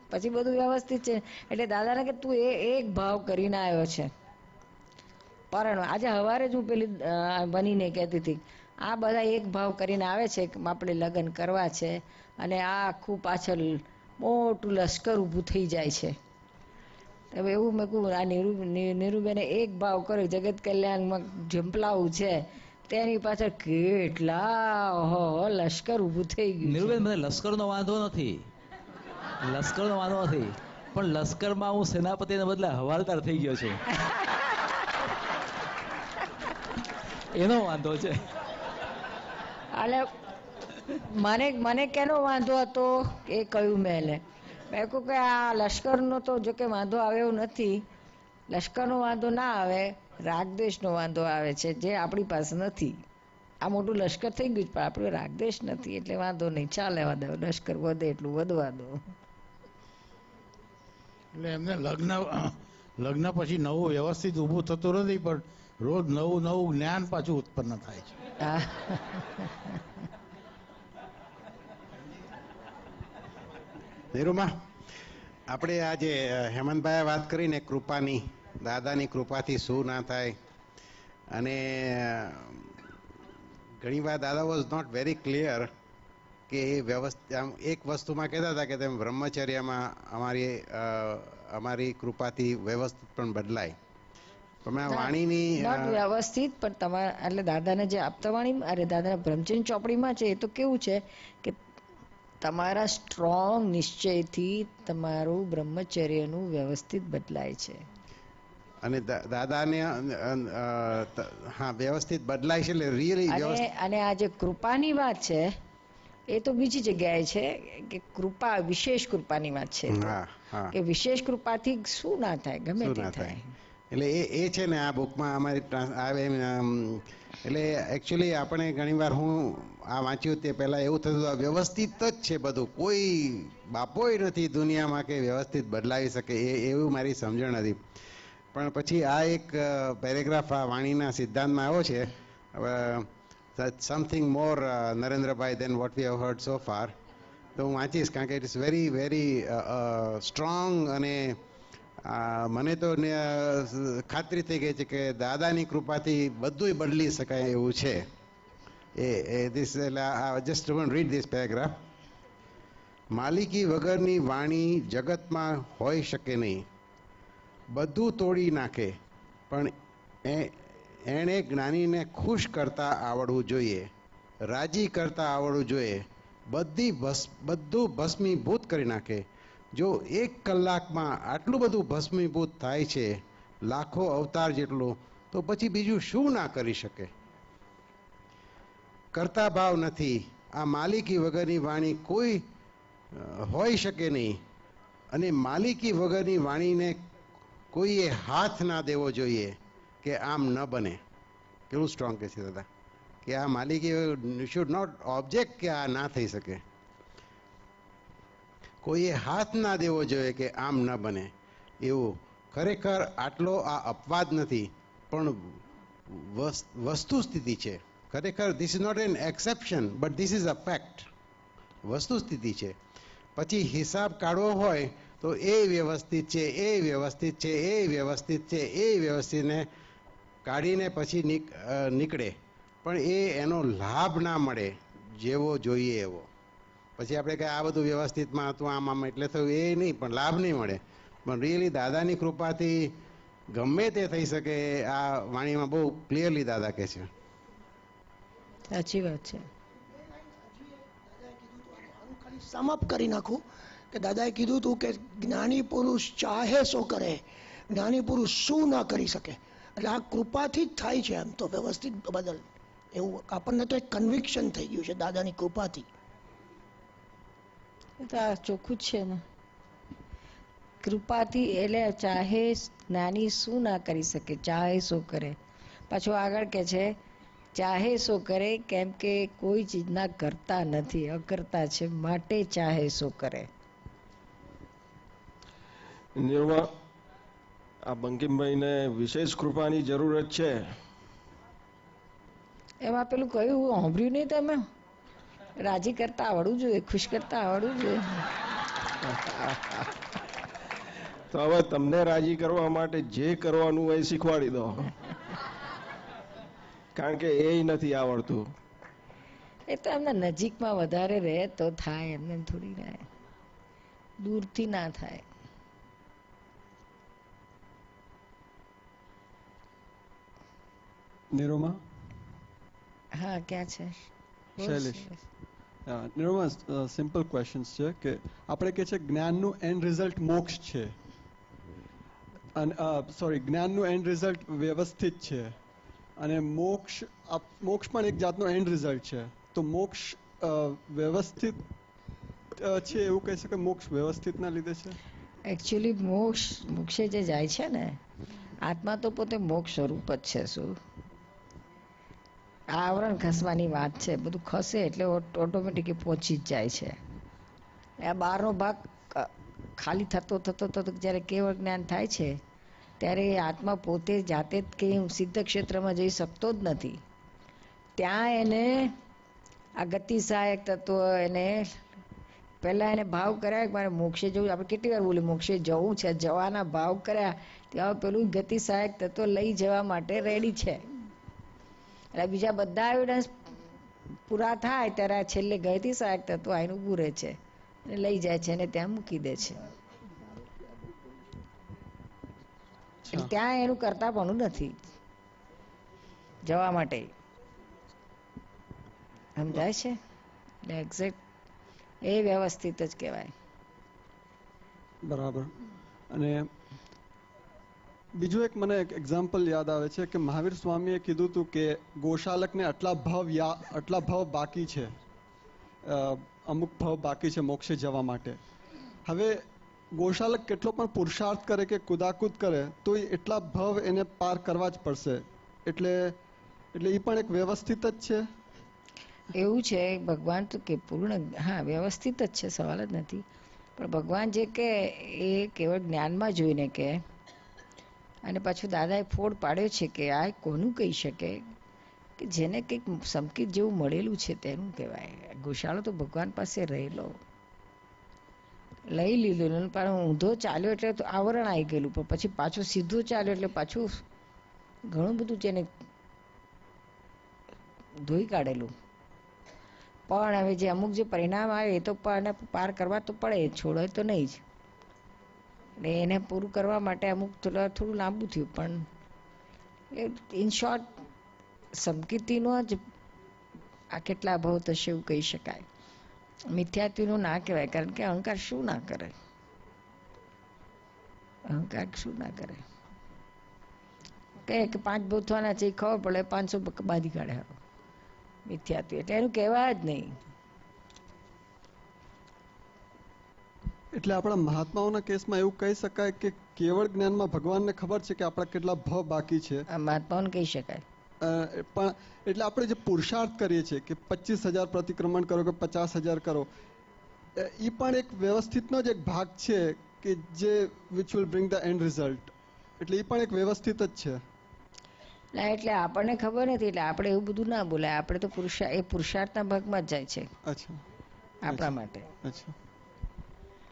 પછી બધું વ્યવસ્થિત છે એટલે દાદાને કે તું એ એક ભાવ કરીને આવ્યો છે પરણ આજે હવારે જ હું પેલી બનીને કહેતી હતી આ બધા એક ભાવ કરીને આવે છે કે આપણે લગ્ન કરવા છે અને આ આખું પાછળ મોટું લશ્કર ઊભું થઈ જાય છે હવે એવું મેં કહું આ નીરુ નીરુબેને એક ભાવ કર્યો જગત કલ્યાણમાં ઝંપલાવું છે તેની પાછળ કેટલા લશ્કર ઉભું થઈ ગયું નીરુબેન મને લશ્કરનો વાંધો નથી લશ્કરનો વાંધો નથી પણ લશ્કરમાં હું સેનાપતિને બદલે હવાલદાર થઈ ગયો છું એનો વાંધો છે અને મને મને કેનો વાંધો હતો એ કહ્યું મેં એને મેં કહ્યું કે આ લશ્કરનો તો જો કે વાંધો આવ્યો નથી લશ્કરનો વાંધો ના આવે રાગદ્વેષનો વાંધો આવે છે જે આપણી પાસે નથી આ મોટું લશ્કર થઈ ગયું છે પણ આપણું રાગદ્વેષ નથી એટલે વાંધો નહીં ચાલેવા દો લશ્કર વધે એટલું વધવા દો એટલે એમને લગ્ન લગ્ન પછી નવું વ્યવસ્થિત ઊભું થતું નથી પણ રોજ નવું નવું જ્ઞાન પાછું ઉત્પન્ન થાય છે ધીરુમાં આપણે આજે હેમંતભાઈએ વાત કરીને કૃપાની દાદાની કૃપાથી શું ના થાય અને ઘણીવાર દાદા વોઝ નોટ વેરી ક્લિયર કે એ વ્યવસ્થા એક વસ્તુમાં કહેતા હતા કે તેમ બ્રહ્મચર્યમાં અમારી અમારી કૃપાથી વ્યવસ્થિત પણ બદલાય વાણીની વ્યવસ્થિત પણ તમારા એટલે દાદાને જે વાણી અરે દાદાના બ્રહ્મચર્ય ચોપડીમાં છે એ તો કેવું છે કે તમારા સ્ટ્રોંગ નિશ્ચયથી તમારું બ્રહ્મચર્યનું વ્યવસ્થિત બદલાય છે અને દાદાને હા વ્યવસ્થિત બદલાય છે એટલે રીઅલી અને આ જે કૃપાની વાત છે એ તો બીજી જગ્યાએ છે કે કૃપા વિશેષ કૃપાની વાત છે કે વિશેષ કૃપાથી શું ના થાય ગમે તે થાય એટલે એ એ છે ને આ બુકમાં અમારી આવે એટલે એકચ્યુઅલી આપણે ઘણીવાર હું આ વાંચ્યું તે પહેલાં એવું થતું વ્યવસ્થિત જ છે બધું કોઈ બાપોય નથી દુનિયામાં કે વ્યવસ્થિત બદલાવી શકે એ એવું મારી સમજણ હતી પણ પછી આ એક પેરેગ્રાફ આ વાણીના સિદ્ધાંતમાં આવ્યો છે something more Narendrabhai then what we have heard so far તો હું વાંચીશ કારણ કે it is very very strong અને મને તો ખાતરી થઈ ગઈ છે કે દાદાની કૃપાથી બધુંય બદલી શકાય એવું છે એ એ this this just one read this paragraph માલિકી વગરની વાણી જગતમાં હોઈ શકે નહીં બધું તોડી નાખે પણ એ એણે જ્ઞાનીને ખુશ કરતા આવડવું જોઈએ રાજી કરતા આવડવું જોઈએ બધી ભસ બધું ભસ્મીભૂત કરી નાખે જો એક કલાકમાં આટલું બધું ભસ્મીભૂત થાય છે લાખો અવતાર જેટલું તો પછી બીજું શું ના કરી શકે કરતા ભાવ નથી આ માલિકી વગરની વાણી કોઈ હોઈ શકે નહીં અને માલિકી વગરની વાણીને કોઈએ હાથ ના દેવો જોઈએ કે આમ ન બને કેટલું સ્ટ્રોંગ કહે છે દાદા કે આ માલિકી શુડ નોટ ઓબ્જેક્ટ કે આ ના થઈ શકે કોઈએ હાથ ના દેવો જોઈએ કે આમ ન બને એવું ખરેખર આટલો આ અપવાદ નથી પણ વસ્તુ સ્થિતિ છે ખરેખર this is not an exception but this is a fact વસ્તુ સ્થિતિ છે પછી હિસાબ કાઢવો હોય તો એ વ્યવસ્થિત છે એ વ્યવસ્થિત છે એ વ્યવસ્થિત છે એ વ્યવસ્થિતને કાઢીને પછી નીકળે પણ એ એનો લાભ ના મળે જેવો જોઈએ એવો પછી આપણે કહે આ બધું વ્યવસ્થિતમાં હતું આમ આમ એટલે થયું એ નહીં પણ લાભ નહીં મળે પણ રિયલી દાદાની કૃપાથી ગમે તે થઈ શકે આ વાણીમાં બહુ ક્લિયરલી દાદા કહે છે સાચી વાત છે સમાપ્ત કરી નાખું કે દાદાએ કીધું હતું કે જ્ઞાની પુરુષ ચાહે શું કરે જ્ઞાની પુરુષ શું ના કરી શકે એટલે આ કૃપાથી જ થાય છે એમ તો વ્યવસ્થિત બદલ એવું આપણને તો એક કન્વિક્શન થઈ ગયું છે દાદાની કૃપાથી ચોખ્ખું છે ને કૃપાથી એટલે ચાહે જ્ઞાની શું ના કરી શકે ચાહે શું કરે પાછો આગળ કે છે ચાહે શું કરે કેમ કે કોઈ ચીજના કરતા નથી અકર્તા છે માટે ચાહે શું કરે નિર્વા આ બંકિમભાઈને વિશેષ કૃપાની જરૂરત છે એમાં પેલું કહ્યું સાંભળ્યું નહીં તમે રાજી કરતા આવડવું જોઈએ ખુશ કરતા આવડવું જોઈએ તો હવે તમને રાજી કરવા માટે જે કરવાનું હોય શીખવાડી દો કારણ કે એ નથી આવડતું એ તો એમના નજીકમાં વધારે રહે તો થાય એમને થોડી રહે દૂરથી ના થાય નિરોમા હા ક્યાં છે શૈલેષ નિરોમા સિમ્પલ ક્વેશ્ચન્સ છે કે આપણે કે છે જ્ઞાનનું એન્ડ રિઝલ્ટ મોક્ષ છે અને સોરી જ્ઞાનનું એન્ડ રિઝલ્ટ વ્યવસ્થિત છે અને મોક્ષ મોક્ષ પણ એક જાતનો એન્ડ રિઝલ્ટ છે તો મોક્ષ વ્યવસ્થિત છે એવું કહી શકે મોક્ષ વ્યવસ્થિતના લીધે છે એકચ્યુઅલી મોક્ષ મોક્ષે જે જાય છે ને આત્મા તો પોતે મોક્ષ સ્વરૂપ જ છે શું આવરણ ખસવાની વાત છે બધું ખસે એટલે ઓટોમેટિક પહોંચી જ જાય છે આ બહારનો ભાગ ખાલી થતો થતો થતો જ્યારે કેવળ જ્ઞાન થાય છે ત્યારે એ આત્મા પોતે જાતે જ કે હું સિદ્ધ ક્ષેત્રમાં જઈ શકતો જ નથી ત્યાં એને આ ગતિસહાયક તત્વ એને પહેલાં એને ભાવ કર્યા મારે મોક્ષે જવું આપણે કેટલી વાર બોલીએ મોક્ષે જવું છે જવાના ભાવ કર્યા ત્યાં પેલું ગતિસહાયક તત્વ લઈ જવા માટે રેડી છે એટલે બીજા બધા એવિડન્સ પૂરા થાય ત્યારે આ છેલ્લે ગયતી સહાયક તત્વ આનું ઊભું રહે છે અને લઈ જાય છે અને ત્યાં મૂકી દે છે ત્યાં એનું કરતા પણ નથી જવા માટે સમજાય છે એટલે એક્ઝેક્ટ એ વ્યવસ્થિત જ કહેવાય બરાબર અને બીજું એક મને એક એક્ઝામ્પલ યાદ આવે છે કે મહાવીર સ્વામીએ કીધું હતું કે ગોશાલકને આટલા ભાવ યા આટલા ભાવ બાકી છે અમુક ભાવ બાકી છે મોક્ષે જવા માટે હવે ગોશાલક કેટલો પણ પુરુષાર્થ કરે કે કુદાકુદ કરે તો એ એટલા ભાવ એને પાર કરવા જ પડશે એટલે એટલે એ પણ એક વ્યવસ્થિત જ છે એવું છે ભગવાન તો કે પૂર્ણ હા વ્યવસ્થિત જ છે સવાલ જ નથી પણ ભગવાન જે કે એ કેવળ જ્ઞાનમાં જોઈને કે અને પાછું દાદાએ ફોડ પાડ્યો છે કે આ કોનું કહી શકે કે જેને કંઈક સમકીત જેવું મળેલું છે તેનું કહેવાય ગોશાળો તો ભગવાન પાસે રહેલો લઈ લીધું ને પણ ઊંધો ચાલ્યો એટલે તો આવરણ આવી ગયેલું પણ પછી પાછું સીધું ચાલ્યો એટલે પાછું ઘણું બધું જેને ધોઈ કાઢેલું પણ હવે જે અમુક જે પરિણામ આવે એ તો પણ પાર કરવા તો પડે છોડે તો નહીં જ એટલે એને પૂરું કરવા માટે અમુક થોડા થોડું લાંબુ થયું પણ ઇન શોર્ટ સમકીર્તિનો જ આ કેટલા ભાવ થશે એવું કહી શકાય મિથ્યાત્વનું ના કહેવાય કારણ કે અહંકાર શું ના કરે અહંકાર શું ના કરે કહે કે પાંચ ભૂથવાના છે એ ખબર પડે પાંચસો બાંધી કાઢે મિથ્યાત્વ એટલે એનું કહેવા જ નહીં એટલે આપણા મહાત્માઓના કેસમાં એવું કહી શકાય કે કેવળ જ્ઞાનમાં ભગવાનને ખબર છે કે આપણા કેટલા ભ બાકી છે મહાત્માઓને કહી શકાય પણ એટલે આપણે જે પુરુષાર્થ કરીએ છીએ કે પચીસ હજાર પ્રતિક્રમણ કરો કે પચાસ હજાર કરો એ પણ એક વ્યવસ્થિતનો જ એક ભાગ છે કે જે which will bring the end result એટલે એ પણ એક વ્યવસ્થિત જ છે ના એટલે આપણને ખબર નથી એટલે આપણે એવું બધું ના બોલાય આપણે તો પુરુષા એ પુરુષાર્થના ભાગમાં જ જાય છે અચ્છા આપણા માટે અચ્છા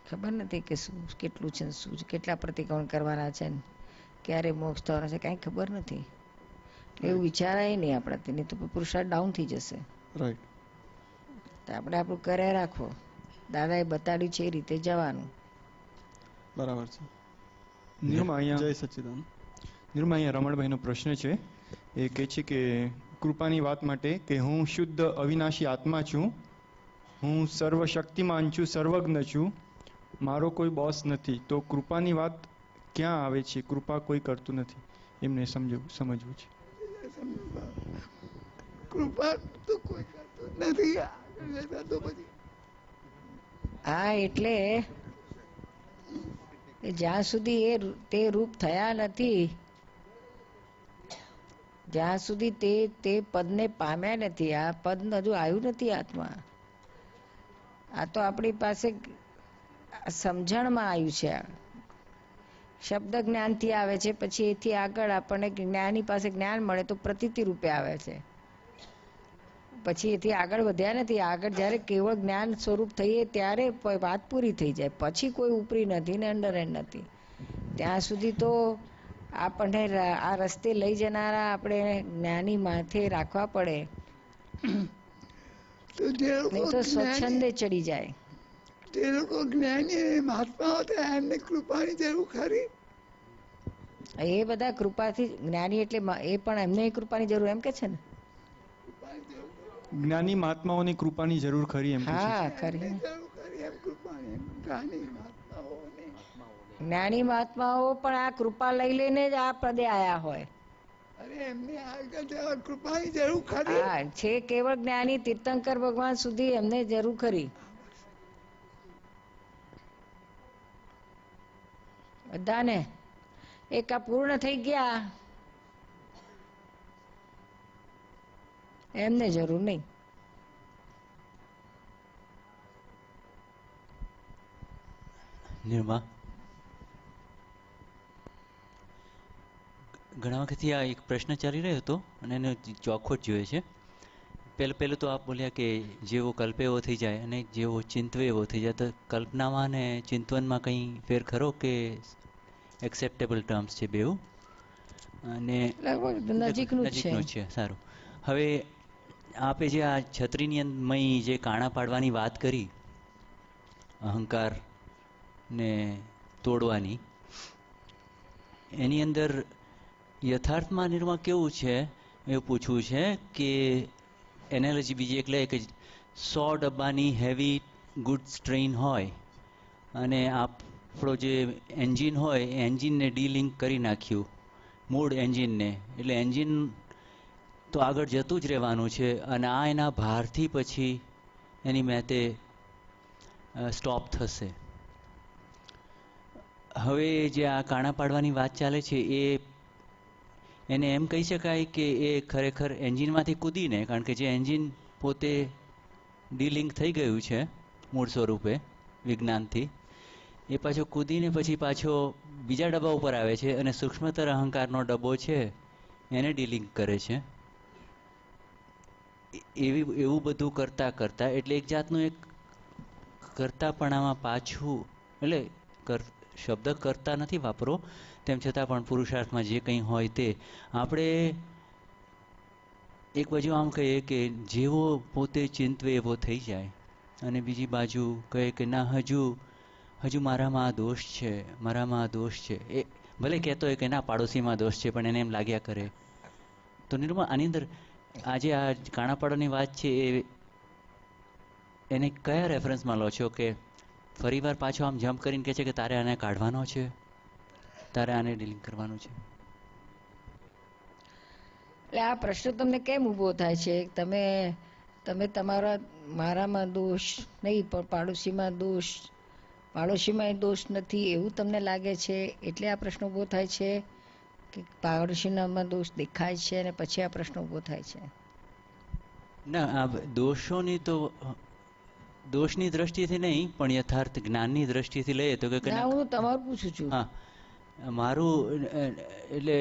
ખબર નથી કે શું કેટલું છે શું કેટલા પ્રતિક્રમણ કરવાના છે ને ક્યારે મોક્ષ થવાના છે કાંઈ ખબર નથી એવું વિચારાય નહીં આપણાથી નહીં તો પુરુષાર્થ ડાઉન થઈ જશે રાઈટ તો આપણે આપણું કર્યા રાખો દાદાએ બતાડ્યું છે એ રીતે જવાનું બરાબર છે નિર્મા અહીંયા જય સચ્ચિદાન નિર્મા અહીંયા રમણભાઈનો પ્રશ્ન છે એ કહે છે કે કૃપાની વાત માટે કે હું શુદ્ધ અવિનાશી આત્મા છું હું સર્વશક્તિમાન છું સર્વજ્ઞ છું મારો કોઈ બોસ નથી તો કૃપાની વાત ક્યાં આવે છે કૃપા કોઈ કરતું નથી એમને સમજવું સમજવું છે હા એટલે જ્યાં સુધી એ તે રૂપ થયા નથી જ્યાં સુધી તે તે પદને પામ્યા નથી આ પદ હજુ આવ્યું નથી આત્મા આ તો આપણી પાસે સમજણમાં આવ્યું છે શબ્દ જ્ઞાનથી આવે છે પછી એથી આગળ આપણને જ્ઞાની પાસે જ્ઞાન મળે તો પ્રતિતિ રૂપે આવે છે પછી એથી આગળ વધ્યા નથી આગળ જ્યારે કેવળ જ્ઞાન સ્વરૂપ થઈએ ત્યારે વાત પૂરી થઈ જાય પછી કોઈ ઉપરી નથી ને અંડર એન્ડ નથી ત્યાં સુધી તો આપણને આ રસ્તે લઈ જનારા આપણે જ્ઞાની માથે રાખવા પડે નહીં તો સ્વચ્છંદે ચડી જાય તે લોકો જ્ઞાની મહાત્મા હતા એમને કૃપાની જરૂર ખરી એ બધા કૃપાથી જ્ઞાની એટલે એ પણ એમને કૃપાની જરૂર એમ કે છે ને જ્ઞાની મહાત્માઓની કૃપાની જરૂર ખરી એમ હા ખરી જ્ઞાની મહાત્માઓ પણ આ કૃપા લઈ લઈને જ આ પદે આયા હોય અરે એમની જરૂર ખરી છે કેવળ જ્ઞાની તીર્થંકર ભગવાન સુધી એમને જરૂર ખરી બધાને એકા પૂર્ણ થઈ ગયા એમને જરૂર નહીં નિર્મા ઘણા વખતથી આ એક પ્રશ્ન ચાલી રહ્યો હતો અને એને ચોખવટ જોઈએ છે પહેલું પહેલું તો આપ બોલ્યા કે જેવો કલ્પે એવો થઈ જાય અને જેવો ચિંતવે એવો થઈ જાય તો કલ્પનામાં અને ચિંતવનમાં કંઈ ફેર ખરો કે એક્સેપ્ટેબલ ટર્મ્સ છે બેઉ અને નજીકનું છે સારું હવે આપે જે આ છત્રીની મય જે કાણા પાડવાની વાત કરી અહંકાર ને તોડવાની એની અંદર યથાર્થમાં નિર્માણ કેવું છે એ પૂછવું છે કે એનાલોજી બીજી એક લે કે સો ડબ્બાની હેવી ગુડ્સ ટ્રેન હોય અને આપ આપણો જે એન્જિન હોય એ એન્જિનને ડીલિંક કરી નાખ્યું મૂળ એન્જિનને એટલે એન્જિન તો આગળ જતું જ રહેવાનું છે અને આ એના ભારથી પછી એની મેતે સ્ટોપ થશે હવે જે આ કાણા પાડવાની વાત ચાલે છે એ એને એમ કહી શકાય કે એ ખરેખર એન્જિનમાંથી કૂદીને કારણ કે જે એન્જિન પોતે ડીલિંક થઈ ગયું છે મૂળ સ્વરૂપે વિજ્ઞાનથી એ પાછો કૂદીને પછી પાછો બીજા ડબ્બા ઉપર આવે છે અને સૂક્ષ્મતર અહંકારનો ડબ્બો છે એને ડીલિંગ કરે છે એવી એવું બધું કરતા કરતા એટલે એક જાતનું એક કરતાપણામાં પાછું એટલે કર શબ્દ કરતા નથી વાપરો તેમ છતાં પણ પુરુષાર્થમાં જે કંઈ હોય તે આપણે એક બાજુ આમ કહીએ કે જેવો પોતે ચિંતવે એવો થઈ જાય અને બીજી બાજુ કહે કે ના હજુ હજુ મારામાં આ દોષ છે મારામાં આ દોષ છે એ ભલે કહેતો હોય કે ના પાડોશીમાં દોષ છે પણ એને એમ લાગ્યા કરે તો નિરૂપા આની અંદર આજે આ કાણાપાડોની વાત છે એ એને કયા રેફરન્સમાં લો છો કે ફરી વાર પાછો આમ જમ્પ કરીને કહે છે કે તારે આને કાઢવાનો છે તારે આને ડીલિંગ કરવાનું છે એટલે આ પ્રશ્ન તમને કેમ ઊભો થાય છે તમે તમે તમારા મારામાં દોષ નહીં પણ પાડોશીમાં દોષ પાડોશીમાં દોષ નથી એવું તમને લાગે છે એટલે આ પ્રશ્ન ઊભો થાય છે કે પાડોશીનામાં દોષ દેખાય છે અને પછી આ પ્રશ્ન ઊભો થાય છે ના આ દોષોની તો દોષની દ્રષ્ટિથી નહીં પણ યથાર્થ જ્ઞાનની દ્રષ્ટિથી લઈએ તો કે ના હું તમારું પૂછું છું હા મારું એટલે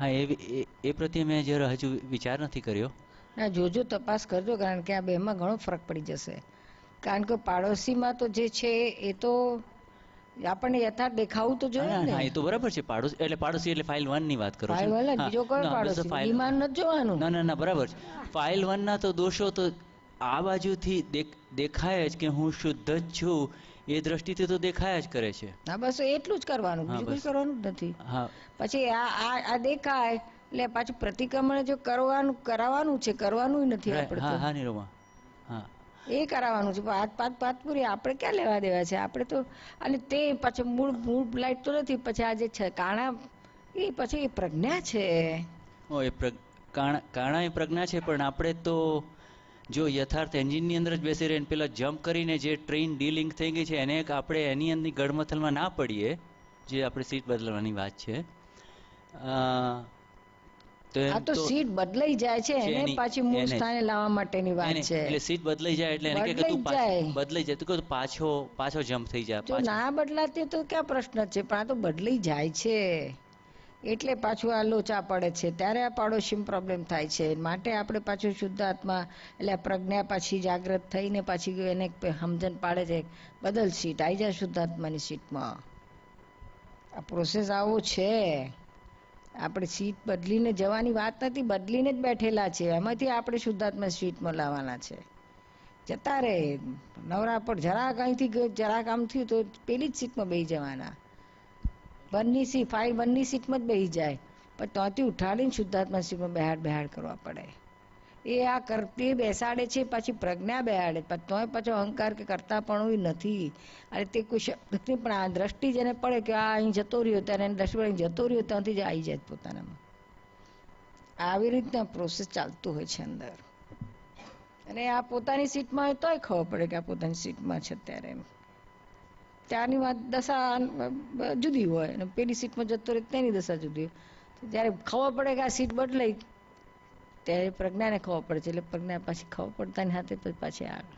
હા એ એ પ્રત્યે મેં જરા હજુ વિચાર નથી કર્યો ના જોજો તપાસ કરજો કારણ કે આ બેમાં ઘણો ફરક પડી જશે કારણ કે પાડોશીમાં તો જે છે એ તો આપણને યથાર્થ દેખાવું તો જોઈએ ને એ તો બરાબર છે પાડોશી એટલે પાડોશી એટલે ફાઇલ 1 ની વાત કરું છું ફાઇલ 1 બીજો કોઈ પાડોશી વિમાન ન જોવાનું ના ના ના બરાબર છે ફાઇલ 1 ના તો દોષો તો આ બાજુથી દેખાય જ કે હું શુદ્ધ જ છું એ દ્રષ્ટિથી તો દેખાય જ કરે છે હા બસ એટલું જ કરવાનું બીજું કંઈ કરવાનું નથી હા પછી આ આ દેખાય એટલે પાછું પ્રતિક્રમણ જો કરવાનું કરાવવાનું છે કરવાનું નથી આપણે હા હા નિરોમા હા એ કરાવવાનું છે પાંચ પાંચ પાંચ પૂરી આપણે ક્યાં લેવા દેવા છે આપણે તો અને તે પછી મૂળ મૂળ લાઈટ તો નથી પછી આ જે છે કાણા એ પછી એ પ્રજ્ઞા છે ઓ એ કાણા એ પ્રજ્ઞા છે પણ આપણે તો જો યથાર્થ એન્જિનની અંદર જ બેસી રહીને પેલા જમ્પ કરીને જે ટ્રેન ડીલિંક થઈ ગઈ છે એને આપણે એની અંદર ગડમથલમાં ના પડીએ જે આપણે સીટ બદલવાની વાત છે આ તો સીટ બદલાઈ જાય છે એટલે પાછું આ લોચા પડે છે ત્યારે આ પાડોશીમાં પ્રોબ્લેમ થાય છે માટે આપણે પાછું શુદ્ધ આત્મા એટલે પ્રજ્ઞા પાછી જાગૃત થઈને પાછી એને સમજણ પાડે છે બદલ સીટ આવી જાય શુદ્ધાત્માની સીટમાં આ પ્રોસેસ આવો છે આપણે સીટ બદલીને જવાની વાત નથી બદલીને જ બેઠેલા છે એમાંથી આપણે શુદ્ધાત્મા સીટમાં લાવવાના છે જતા રહે નવરા પણ જરાક અહીંથી જરાક આમ થયું તો પેલી જ સીટમાં બેસી જવાના બંની સી ફાઇવ બંની સીટમાં જ બેસી જાય પણ ત્યાંથી ઉઠાડીને શુદ્ધાત્મા સીટમાં બહાર બહેડ કરવા પડે એ આ કરતી બેસાડે છે પાછી પ્રજ્ઞા બેસાડે તોય પાછો અહંકાર કે કરતા પણ નથી અને તે કોઈ શબ્દ પણ આ દ્રષ્ટિ જેને પડે કે આ અહીં જતો રહ્યો ત્યારે એને દ્રષ્ટિ પડે જતો રહ્યો ત્યાંથી જ આવી જાય પોતાનામાં આવી રીતના પ્રોસેસ ચાલતું હોય છે અંદર અને આ પોતાની સીટમાં હોય તોય ખબર પડે કે આ પોતાની સીટમાં છે અત્યારે એમ ત્યારની વાત દશા જુદી હોય અને પેલી સીટમાં જતો રહે તેની દશા જુદી હોય ત્યારે ખબર પડે કે આ સીટ બદલાઈ ત્યારે પ્રજ્ઞાને ખબર પડે છે એટલે પ્રજ્ઞા પાછી ખબર પડતાની હાથે પછી પાછી આવે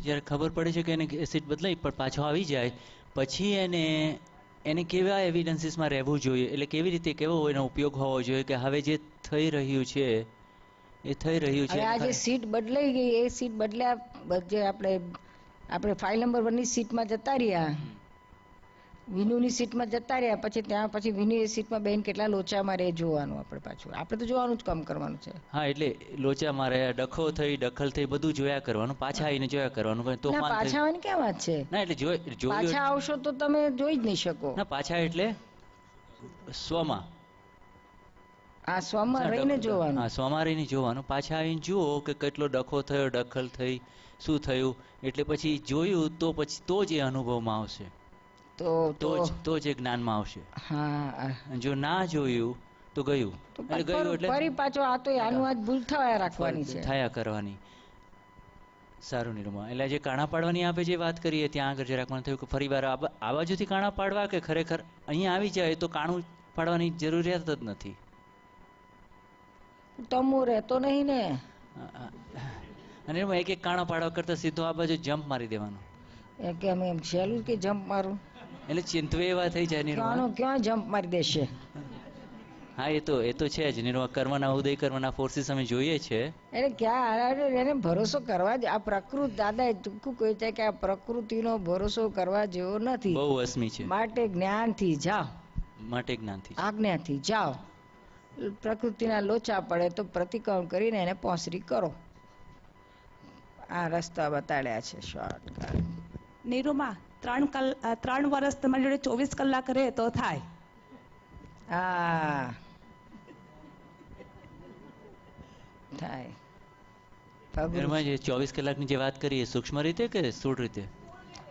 જ્યારે ખબર પડે છે કે એને એસિડ બદલાઈ પણ પાછો આવી જાય પછી એને એને કેવા એવિડન્સીસમાં રહેવું જોઈએ એટલે કેવી રીતે કેવો એનો ઉપયોગ હોવો જોઈએ કે હવે જે થઈ રહ્યું છે એ થઈ રહ્યું છે આ જે સીટ બદલાઈ ગઈ એ સીટ બદલ્યા જે આપણે આપણે ફાઇલ નંબર વનની સીટમાં જતા રહ્યા વિનુની સીટમાં જતા રહ્યા પછી ત્યાં પછી વિનુ એ સીટમાં બેન કેટલા લોચામાં રહે જોવાનું આપણે પાછું આપણે તો જોવાનું જ કામ કરવાનું છે હા એટલે લોચામાં રહે ડખો થઈ ડખલ થઈ બધું જોયા કરવાનું પાછા આવીને જોયા કરવાનું તો પાછા આવવાની ક્યાં વાત છે ના એટલે જો પાછા આવશો તો તમે જોઈ જ નહીં શકો ના પાછા એટલે સ્વમાં આ સ્વમાં રહીને જોવાનું હા સ્વમાં રહીને જોવાનું પાછા આવીને જુઓ કે કેટલો ડખો થયો ડખલ થઈ શું થયું એટલે પછી જોયું તો પછી તો જ એ અનુભવમાં આવશે તો તો તો જ જ્ઞાનમાં આવશે હા જો ના જોયું તો ગયું ગયું એટલે ફરી પાછો આ તો આનું ભૂલ થયા રાખવાની છે થયા કરવાની સારું નિરૂમા એટલે જે કાણા પાડવાની આપણે જે વાત કરીએ ત્યાં આગળ જે રાખવાનું થયું કે ફરી વાર આ બાજુથી કાણા પાડવા કે ખરેખર અહીંયા આવી જાય તો કાણું પાડવાની જરૂરિયાત જ નથી તમો રહેતો નહીં ને અને એમાં એક એક કાણા પાડવા કરતા સીધો આ બાજુ જમ્પ મારી દેવાનો કે અમે એમ છેલ્લું કે જમ્પ મારું એટલે ચિંતવે એવા થઈ જાય નિર્વાણ ક્યાં જમ્પ મારી દેશે હા એ તો એ તો છે જ નિર્વાણ કર્મના ઉદય કર્મના ફોર્સિસ અમે જોઈએ છે એટલે ક્યાં એને ભરોસો કરવા જ આ પ્રકૃતિ દાદા ટૂંકું કહ્યું છે કે આ પ્રકૃતિનો ભરોસો કરવા જેવો નથી બહુ અસમી છે માટે જ્ઞાનથી જાઓ માટે જ્ઞાનથી આજ્ઞાથી જાઓ પ્રકૃતિના લોચા પડે તો પ્રતિક્રમણ કરીને એને પોસરી કરો આ રસ્તા બતાડ્યા છે શોર્ટકટ નીરુમા ત્રણ કલ ત્રણ વર્ષ તમારી જોડે ચોવીસ કલાક રહે તો થાય હા થાય એમાં જે ચોવીસ કલાકની જે વાત કરીએ સૂક્ષ્મ રીતે કે સ્થૂળ રીતે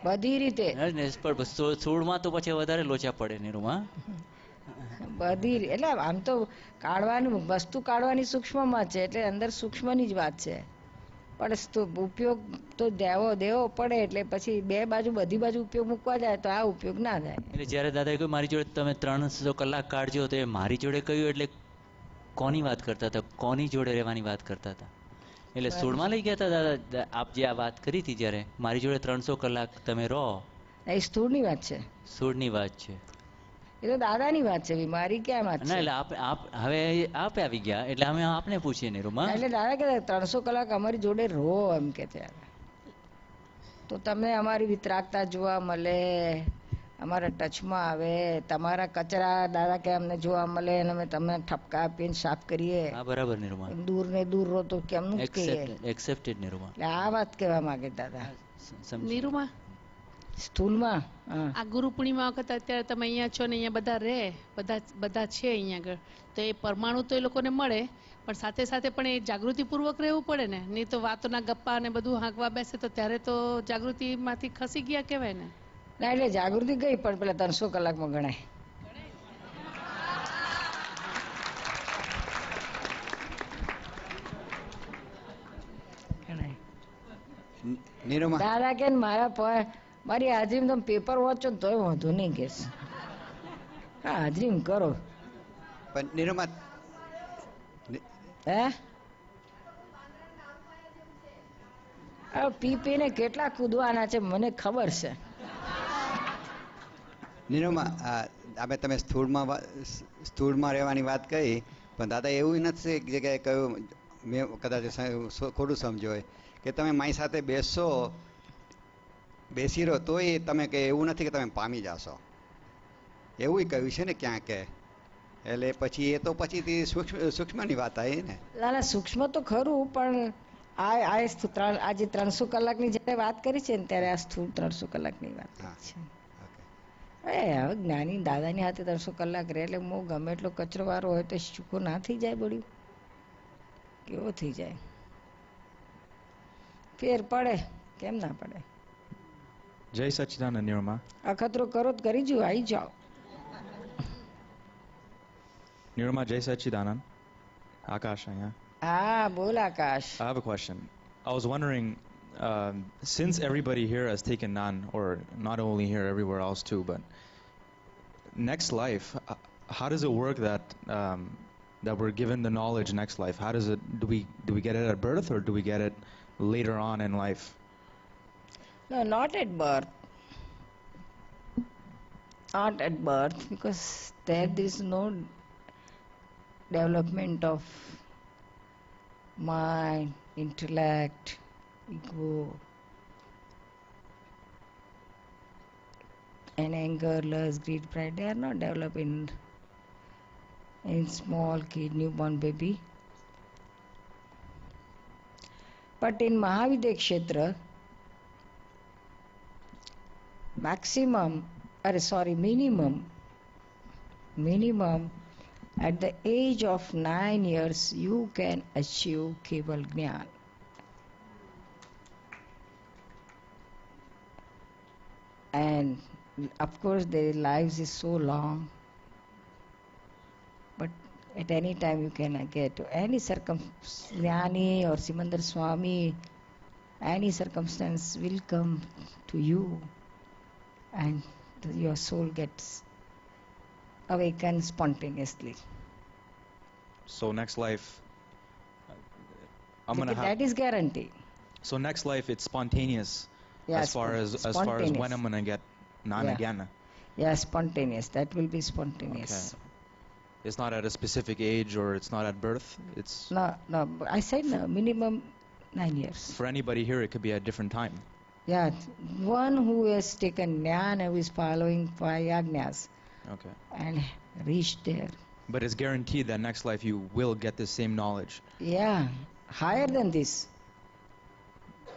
બધી રીતે પણ સ્થૂળમાં તો પછી વધારે લોચા પડે નીરુમાં બધી એટલે આમ તો કાઢવાનું વસ્તુ કાઢવાની સૂક્ષ્મમાં છે એટલે અંદર સૂક્ષ્મની જ વાત છે પણ ઉપયોગ તો દેવો દેવો પડે એટલે પછી બે બાજુ બધી બાજુ ઉપયોગ મૂકવા જાય તો આ ઉપયોગ ના થાય એટલે જ્યારે દાદા કહ્યું મારી જોડે તમે ત્રણસો કલાક કાઢજો તો એ મારી જોડે કહ્યું એટલે કોની વાત કરતા હતા કોની જોડે રહેવાની વાત કરતા હતા એટલે સોળમાં લઈ ગયા હતા દાદા આપ જે આ વાત કરી હતી જ્યારે મારી જોડે ત્રણસો કલાક તમે રહો એ સ્થૂળની વાત છે સ્થૂળની વાત છે એ તો દાદાની વાત છે મારી ક્યાં વાત એટલે આપ આપ હવે આપ આવી ગયા એટલે અમે આપને પૂછીએ નિરૂમા એટલે દાદા કે ત્રણસો કલાક અમારી જોડે રહો એમ કે છે તો તમને અમારી વિતરાગતા જોવા મળે અમારા ટચમાં આવે તમારા કચરા દાદા કે અમને જોવા મળે અને અમે તમને ઠપકા આપીને સાફ કરીએ બરાબર નિરૂમા દૂર ને દૂર રહો તો કેમનું કહીએ એક્સેપ્ટેડ નિરૂમા એટલે આ વાત કહેવા માંગે દાદા નિરૂમા સ્થૂલમાં આ ગુરુ પૂર્ણિમા વખત અત્યારે તમે અહીંયા છો ને અહીંયા બધા રહે બધા બધા છે અહીંયા આગળ તો એ પરમાણુ તો એ લોકોને મળે પણ સાથે સાથે પણ એ જાગૃતિપૂર્વક રહેવું પડે ને નહીં તો વાતોના ગપ્પા ને બધું હાંકવા બેસે તો ત્યારે તો જાગૃતિમાંથી ખસી ગયા કહેવાય ને ના એટલે જાગૃતિ ગઈ પણ પેલા ત્રણસો કલાકમાં ગણાય ગણાય દાદા કે મારા પર મારી હાજરીમાં તમે પેપર વાંચો ને તોય વાંધો નહીં કેસ હા હાજરી કરો પણ નિરમા હે હવે પી પીને કેટલા કૂદવાના છે મને ખબર છે નિરમા આપણે તમે સ્થૂળમાં સ્થૂળમાં રહેવાની વાત કહી પણ દાદા એવું નથી એક જગ્યાએ કહ્યું મેં કદાચ ખોટું સમજો હોય કે તમે મારી સાથે બેસો બેસી રહો તો એ તમે કે એવું નથી કે તમે પામી જશો એવું કહ્યું છે ને ક્યાંક એટલે પછી એ તો પછી તે સૂક્ષ્મ સૂક્ષ્મની વાત આવી ને લાલા સૂક્ષ્મ તો ખરું પણ આ આ ત્રણ જે ત્રણસો કલાકની જ્યારે વાત કરી છે ને ત્યારે આ સ્થૂળ ત્રણસો કલાકની વાત છે એ હવે જ્ઞાની દાદાની હાથે ત્રણસો કલાક રહે એટલે હું ગમે એટલો કચરો વાળો હોય તો સૂકો ના થઈ જાય બળ્યું કેવો થઈ જાય ફેર પડે કેમ ના પડે જય સચિદાનંદ નિર્મા અખતરો કરો કરી જો આવી જાઓ નિર્મા જય સચિદાનંદ આકાશ અહીંયા હા બોલ આકાશ I have a question. I was wondering, um, since everybody here has taken naan, or not only here, everywhere else too, but next life, uh, how does it work that um, that we're given the knowledge next life? How does it do we do we get it at birth or do we get it later on in life? No, not at birth. Not at birth because there is no development of mind, intellect, ego, and anger, lust, greed, pride. They are not developed in, in small kid, newborn baby. But in Mahavidya Kshetra, maximum or uh, sorry minimum minimum at the age of 9 years you can achieve Keval Gyan. And of course their lives is so long but at any time you can get to any circumstance or Simandar Swami any circumstance will come to you and your soul gets awakened spontaneously. So next life, I'm gonna. That is guarantee. So next life, it's spontaneous. Yeah, as far as as far as when I'm gonna get non yeah. again. Yeah, spontaneous. That will be spontaneous. Okay. It's not at a specific age or it's not at birth. It's no, no. I said no, minimum nine years. For anybody here, it could be at different time. Yeah, one who has taken jnana, who is following five yajnas, okay. and reached there. But it's guaranteed that next life you will get the same knowledge. Yeah, higher than this.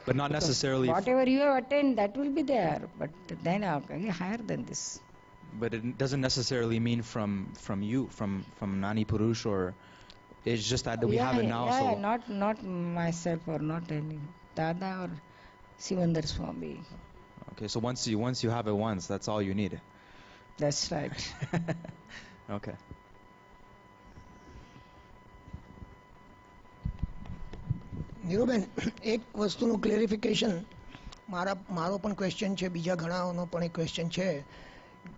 But not because necessarily. Whatever you have attained, that will be there, but then okay, higher than this. But it doesn't necessarily mean from from you, from from Nani Purush, or it's just that we yeah, have it now. Yeah, so not not myself or not any Dada or Sivandar Swami. Okay, so once you once you have it once, that's all you need. That's right. okay. નીરુબેન એક વસ્તુનું clarification મારા મારો પણ question છે બીજા ઘણાનો પણ એક question છે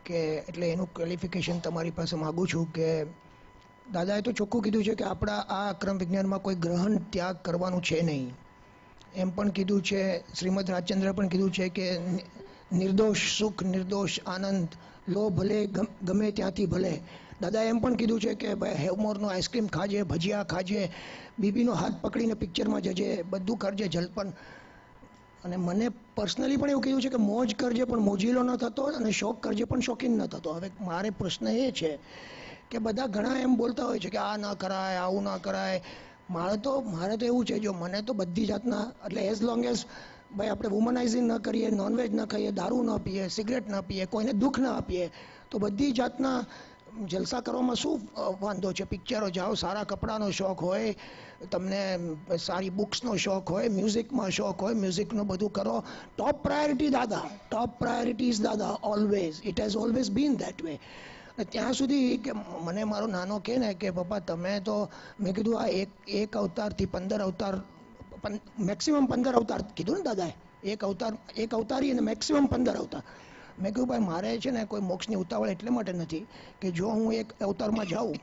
કે એટલે એનું ક્વોલિફિકેશન તમારી પાસે માગું છું કે દાદાએ તો ચોખ્ખું કીધું છે કે આપણા આ અક્રમ વિજ્ઞાનમાં કોઈ ગ્રહણ ત્યાગ કરવાનું છે નહીં એમ પણ કીધું છે શ્રીમદ રાજચંદ્ર પણ કીધું છે કે નિર્દોષ સુખ નિર્દોષ આનંદ લો ભલે ગમે ત્યાંથી ભલે દાદા એમ પણ કીધું છે કે ભાઈ હેવમોરનો આઈસ્ક્રીમ ખાજે ભજીયા ખાજે બીબીનો હાથ પકડીને પિક્ચરમાં જજે બધું કરજે જલપન અને મને પર્સનલી પણ એવું કીધું છે કે મોજ કરજે પણ મોજીલો ન થતો અને શોખ કરજે પણ શોખીન ન થતો હવે મારે પ્રશ્ન એ છે કે બધા ઘણા એમ બોલતા હોય છે કે આ ના કરાય આવું ના કરાય મારે તો મારે તો એવું છે જો મને તો બધી જાતના એટલે એઝ લોંગ એઝ ભાઈ આપણે વુમનાઇઝિંગ ન કરીએ નોનવેજ ન ખાઈએ દારૂ ન પીએ સિગરેટ ન પીએ કોઈને દુઃખ ન આપીએ તો બધી જાતના જલસા કરવામાં શું વાંધો છે પિક્ચરો જાઓ સારા કપડાનો શોખ હોય તમને સારી બુક્સનો શોખ હોય મ્યુઝિકમાં શોખ હોય મ્યુઝિકનું બધું કરો ટોપ પ્રાયોરિટી દાદા ટોપ પ્રાયોરિટીઝ દાદા always it has always been that way ત્યાં સુધી કે મને મારો નાનો કહે ને કે પપ્પા તમે તો મેં કીધું આ એક એક અવતારથી પંદર અવતાર મેક્સિમમ પંદર અવતાર કીધું ને દાદાએ એક અવતાર એક અવતારી અને મેક્સિમમ પંદર અવતાર મેં કીધું ભાઈ મારે છે ને કોઈ મોક્ષની ઉતાવળ એટલે માટે નથી કે જો હું એક અવતારમાં જાઉં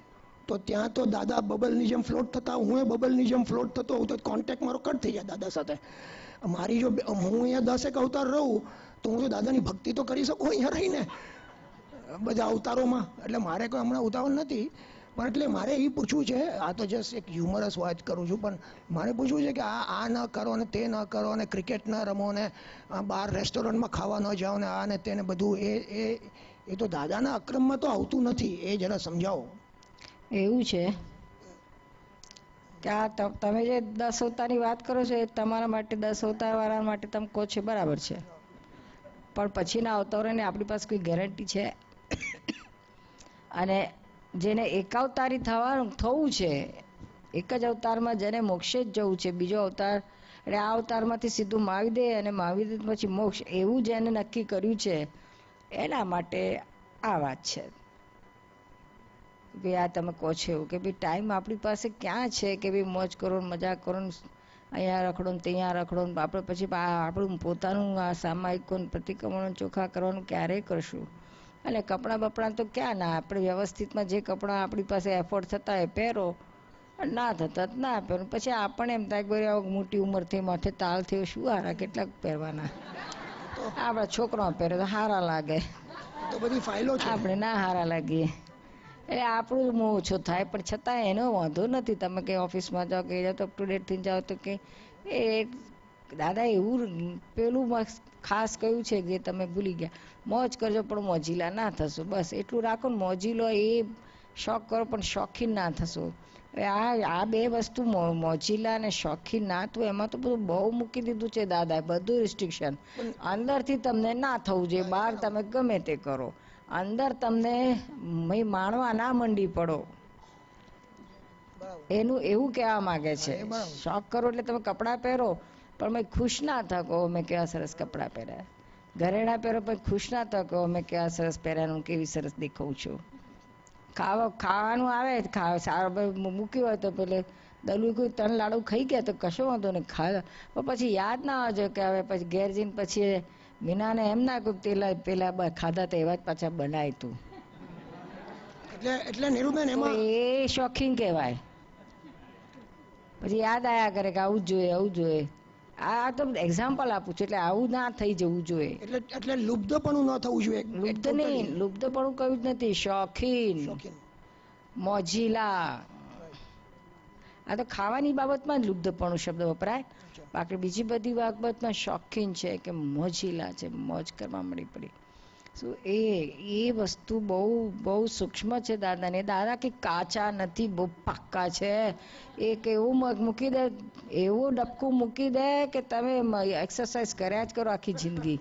તો ત્યાં તો દાદા બબલની જેમ ફ્લોટ થતા હું એ બબલની જેમ ફ્લોટ થતો હોઉં તો કોન્ટેક્ટ મારો કટ થઈ જાય દાદા સાથે મારી જો હું અહીંયા દસ એક અવતાર રહું તો હું તો દાદાની ભક્તિ તો કરી શકું અહીંયા રહીને બધા અવતારોમાં એટલે મારે કોઈ હમણાં ઉતાવળ નથી પણ એટલે મારે એ પૂછવું છે આ તો જસ્ટ એક હ્યુમરસ વાત કરું છું પણ મારે પૂછવું છે કે આ આ ન કરો અને તે ન કરો અને ક્રિકેટ ન રમો ને બહાર રેસ્ટોરન્ટમાં ખાવા ન જાઓ ને આ ને તેને બધું એ એ એ તો દાદાના અક્રમમાં તો આવતું નથી એ જરા સમજાવો એવું છે કે આ તમે જે દસ અવતારની વાત કરો છો એ તમારા માટે દસ અવતારવાળા માટે તમે કહો છે બરાબર છે પણ પછીના અવતારોની આપણી પાસે કોઈ ગેરંટી છે અને જેને એકાવતારી થવાનું થવું છે એક જ અવતારમાં જેને મોક્ષે જ જવું છે બીજો અવતાર એટલે આ અવતારમાંથી સીધું માવી અને માવી પછી મોક્ષ એવું જેને નક્કી કર્યું છે એના માટે આ વાત છે કે આ તમે કહો છો એવું કે ભાઈ ટાઈમ આપણી પાસે ક્યાં છે કે ભાઈ મોજ કરો મજા કરો અહીંયા રખડો ને ત્યાં રખડો ને આપણે પછી આપણું પોતાનું આ સામાયિકો પ્રતિક્રમણો ચોખ્ખા કરવાનું ક્યારેય કરશું અને કપડાં બપડાં તો ક્યાં ના આપણે વ્યવસ્થિતમાં જે કપડાં આપણી પાસે એફોર્ડ થતા એ પહેરો ના થતા જ ના પહેરો પછી આપણને એમ થાય કે મોટી ઉંમર માથે તાલ થયો શું હારા કેટલાક પહેરવાના આપણા છોકરો પહેરે તો હારા લાગે તો બધી ફાઇલો છે આપણે ના હારા લાગીએ એટલે આપણું મોં ઓછો થાય પણ છતાં એનો વાંધો નથી તમે કે ઓફિસમાં જાઓ કે જાઓ અપ ટુ ડેટ થઈ જાઓ તો કે એ દાદા એવું પેલું ખાસ કહ્યું છે કે તમે ભૂલી ગયા મોજ કરજો પણ મોજીલા ના થશો બસ એટલું રાખો ને મોજીલો એ શોખ કરો પણ શોખીન ના થશો આ આ બે વસ્તુ મોજીલા અને શોખીન ના થવું એમાં તો બધું બહુ મૂકી દીધું છે દાદા બધું રિસ્ટ્રિક્શન અંદરથી તમને ના થવું જોઈએ બહાર તમે ગમે તે કરો અંદર તમને માણવા ના મંડી પડો એનું એવું કહેવા માંગે છે શોખ કરો એટલે તમે કપડાં પહેરો પણ મેં ખુશ ના થકો મેં કેવા સરસ કપડાં પહેર્યા ઘરેણા પહેરો પણ ખુશ ના હતા મેં કેવા સરસ પહેર્યા કેવી સરસ દેખાઉં છું ખાવા ખાવાનું આવે ખાવા સારું મૂક્યું હોય તો પેલે દલુ કોઈ ત્રણ લાડુ ખાઈ ગયા તો કશો વાંધો નહીં ખા પણ પછી યાદ ના આવે કે હવે પછી ઘેર જઈને પછી મીનાને એમ ના કહ્યું પેલા પેલા ખાધા તો એવા જ પાછા બનાય તું એટલે એટલે નીરુબેન એમાં એ શોખીન કહેવાય પછી યાદ આયા કરે કે આવું જ જોઈએ આવું જોઈએ આ તો એક્ઝામ્પલ આપું છું એટલે આવું ના થઈ જવું જોઈએ એટલે એટલે લુબ્ધપણું ન થવું જોઈએ લુબ્ધ નહીં લુબ્ધપણું કયું જ નથી શોખીન મોજીલા આ તો ખાવાની બાબતમાં જ લુબ્ધપણું શબ્દ વપરાય બાકી બીજી બધી બાબતમાં શોખીન છે કે મોજીલા છે મોજ કરવા મળી પડી શું એ એ વસ્તુ બહુ બહુ સૂક્ષ્મ છે દાદાને દાદા કે કાચા નથી બહુ પાક્કા છે એક એવું મૂકી દે એવું ડબકું મૂકી દે કે તમે એક્સરસાઇઝ કર્યા જ કરો આખી જિંદગી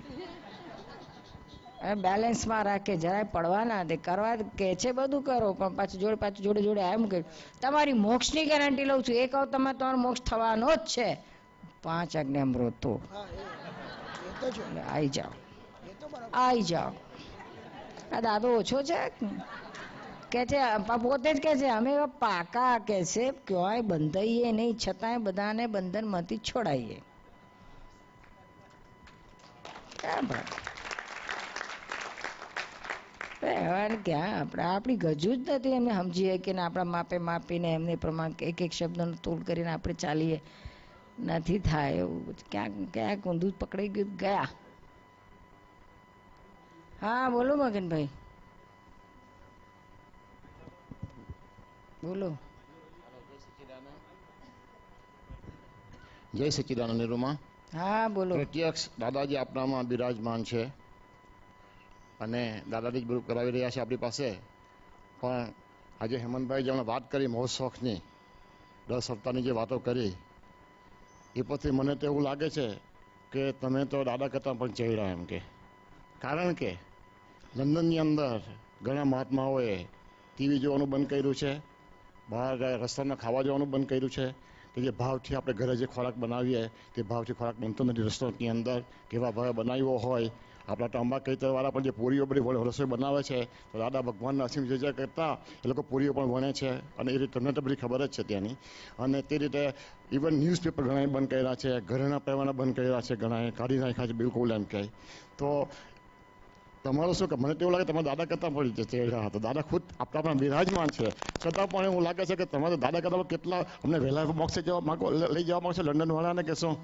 બેલેન્સમાં રાખે જરાય પડવાના ના દે કરવા કે છે બધું કરો પણ પાછું જોડે પાછું જોડે જોડે એમ કે તમારી મોક્ષની ગેરંટી લઉં છું એ કહો તમે તમારો મોક્ષ થવાનો જ છે પાંચ આજ્ઞા અમૃતો આવી જાઓ આવી જાઓ આ દાદો ઓછો છે કે છે પોતે જ કે છે અમે પાકા કે છે ક્યાંય બંધાઈએ નહીં છતાંય બધાને બંધનમાંથી છોડાઈએ ક્યાં આપણે આપણી ગજુ જ નથી એમને સમજીએ કે આપણા માપે માપીને એમને પ્રમાણે એક એક શબ્દનો તોલ કરીને આપણે ચાલીએ નથી થાય એવું ક્યાંક ક્યાંક ઊંધું પકડાઈ ગયું ગયા હા બોલો મગનભાઈ બોલો જય સચિદાનંદ નિરૂમા હા બોલો પ્રત્યક્ષ દાદાજી આપણામાં બિરાજમાન છે અને દાદાજી જ ગ્રુપ કરાવી રહ્યા છે આપણી પાસે પણ આજે હેમંતભાઈ જેમણે વાત કરી શોખની દસ સપ્તાહની જે વાતો કરી એ પછી મને તો એવું લાગે છે કે તમે તો દાદા કરતાં પણ રહ્યા એમ કે કારણ કે લંડનની અંદર ઘણા મહાત્માઓએ ટીવી જોવાનું બંધ કર્યું છે બહાર રસ્તામાં ખાવા જવાનું બંધ કર્યું છે કે જે ભાવથી આપણે ઘરે જે ખોરાક બનાવીએ તે ભાવથી ખોરાક બનતો નથી રેસ્ટોરન્ટની અંદર કેવા ભાવે બનાવ્યો હોય આપણા તાંબા કૈતરવાળા પણ જે પૂરીઓ બધી રસોઈ બનાવે છે તો દાદા ભગવાનના અસીમ જજ્જા કરતાં એ લોકો પૂરીઓ પણ વણે છે અને એ રીતે તમને તો બધી ખબર જ છે ત્યાંની અને તે રીતે ઇવન ન્યૂઝપેપર ઘણાએ બંધ કર્યા છે ઘરેણા પહેવાના બંધ કર્યા છે ઘણાએ કાઢી નાખ્યા છે બિલકુલ એમ કહે તો તમારો શું કે મને તો એવું લાગે તમારા દાદા કરતાં પણ જશે હા તો દાદા ખુદ આપણામાં બિરાજમાન છે છતાં પણ એવું લાગે છે કે તમારે દાદા કરતાં કેટલા અમને વહેલા મોક્ષે જવા માગો લઈ જવા માગશો લંડનવાળાને કે શું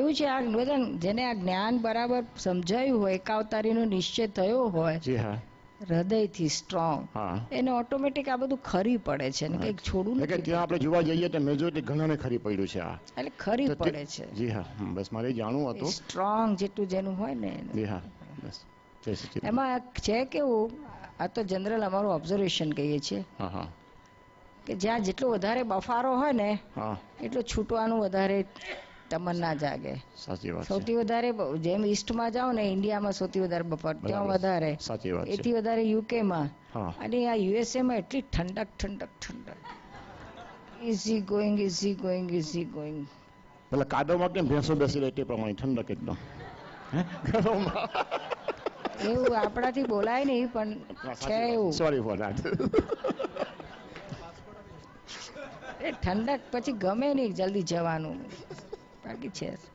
એવું છે આ બધા જેને આ જ્ઞાન બરાબર સમજાયું હોય એકાવતારીનો નિશ્ચય થયો હોય જી હા હૃદયથી સ્ટ્રોંગ એને ઓટોમેટિક આ બધું ખરી પડે છે ને કંઈક છોડવું નથી એટલે ત્યાં આપણે જોવા જઈએ તો મેજોરિટી ઘણાને ખરી પડ્યું છે આ એટલે ખરી પડે છે જી હા બસ મારે જાણવું હતું સ્ટ્રોંગ જેટલું જેનું હોય ને જી હા બસ એમાં છે કેવું આ તો જનરલ અમારું ઓબ્ઝર્વેશન કહીએ છીએ કે જ્યાં જેટલો વધારે બફારો હોય ને એટલો છૂટવાનું વધારે તમન્ના જાગે સાચી વાત સૌથી વધારે જેમ ઈસ્ટમાં જાઓ ને ઇન્ડિયામાં સૌથી વધારે બફાટ ત્યાં વધારે સાચી વાત એથી વધારે યુકેમાં અને આ યુએસએમાં એટલી ઠંડક ઠંડક ઠંડક easy going easy going easy going પેલા કાદવમાં કેમ ભેંસો બેસી રહી તે પ્રમાણે ઠંડક એકદમ હે એવું આપણાથી બોલાય નહીં પણ છે એવું સોરી ફોર ધેટ એ ઠંડક પછી ગમે નહીં જલ્દી જવાનું I could chess.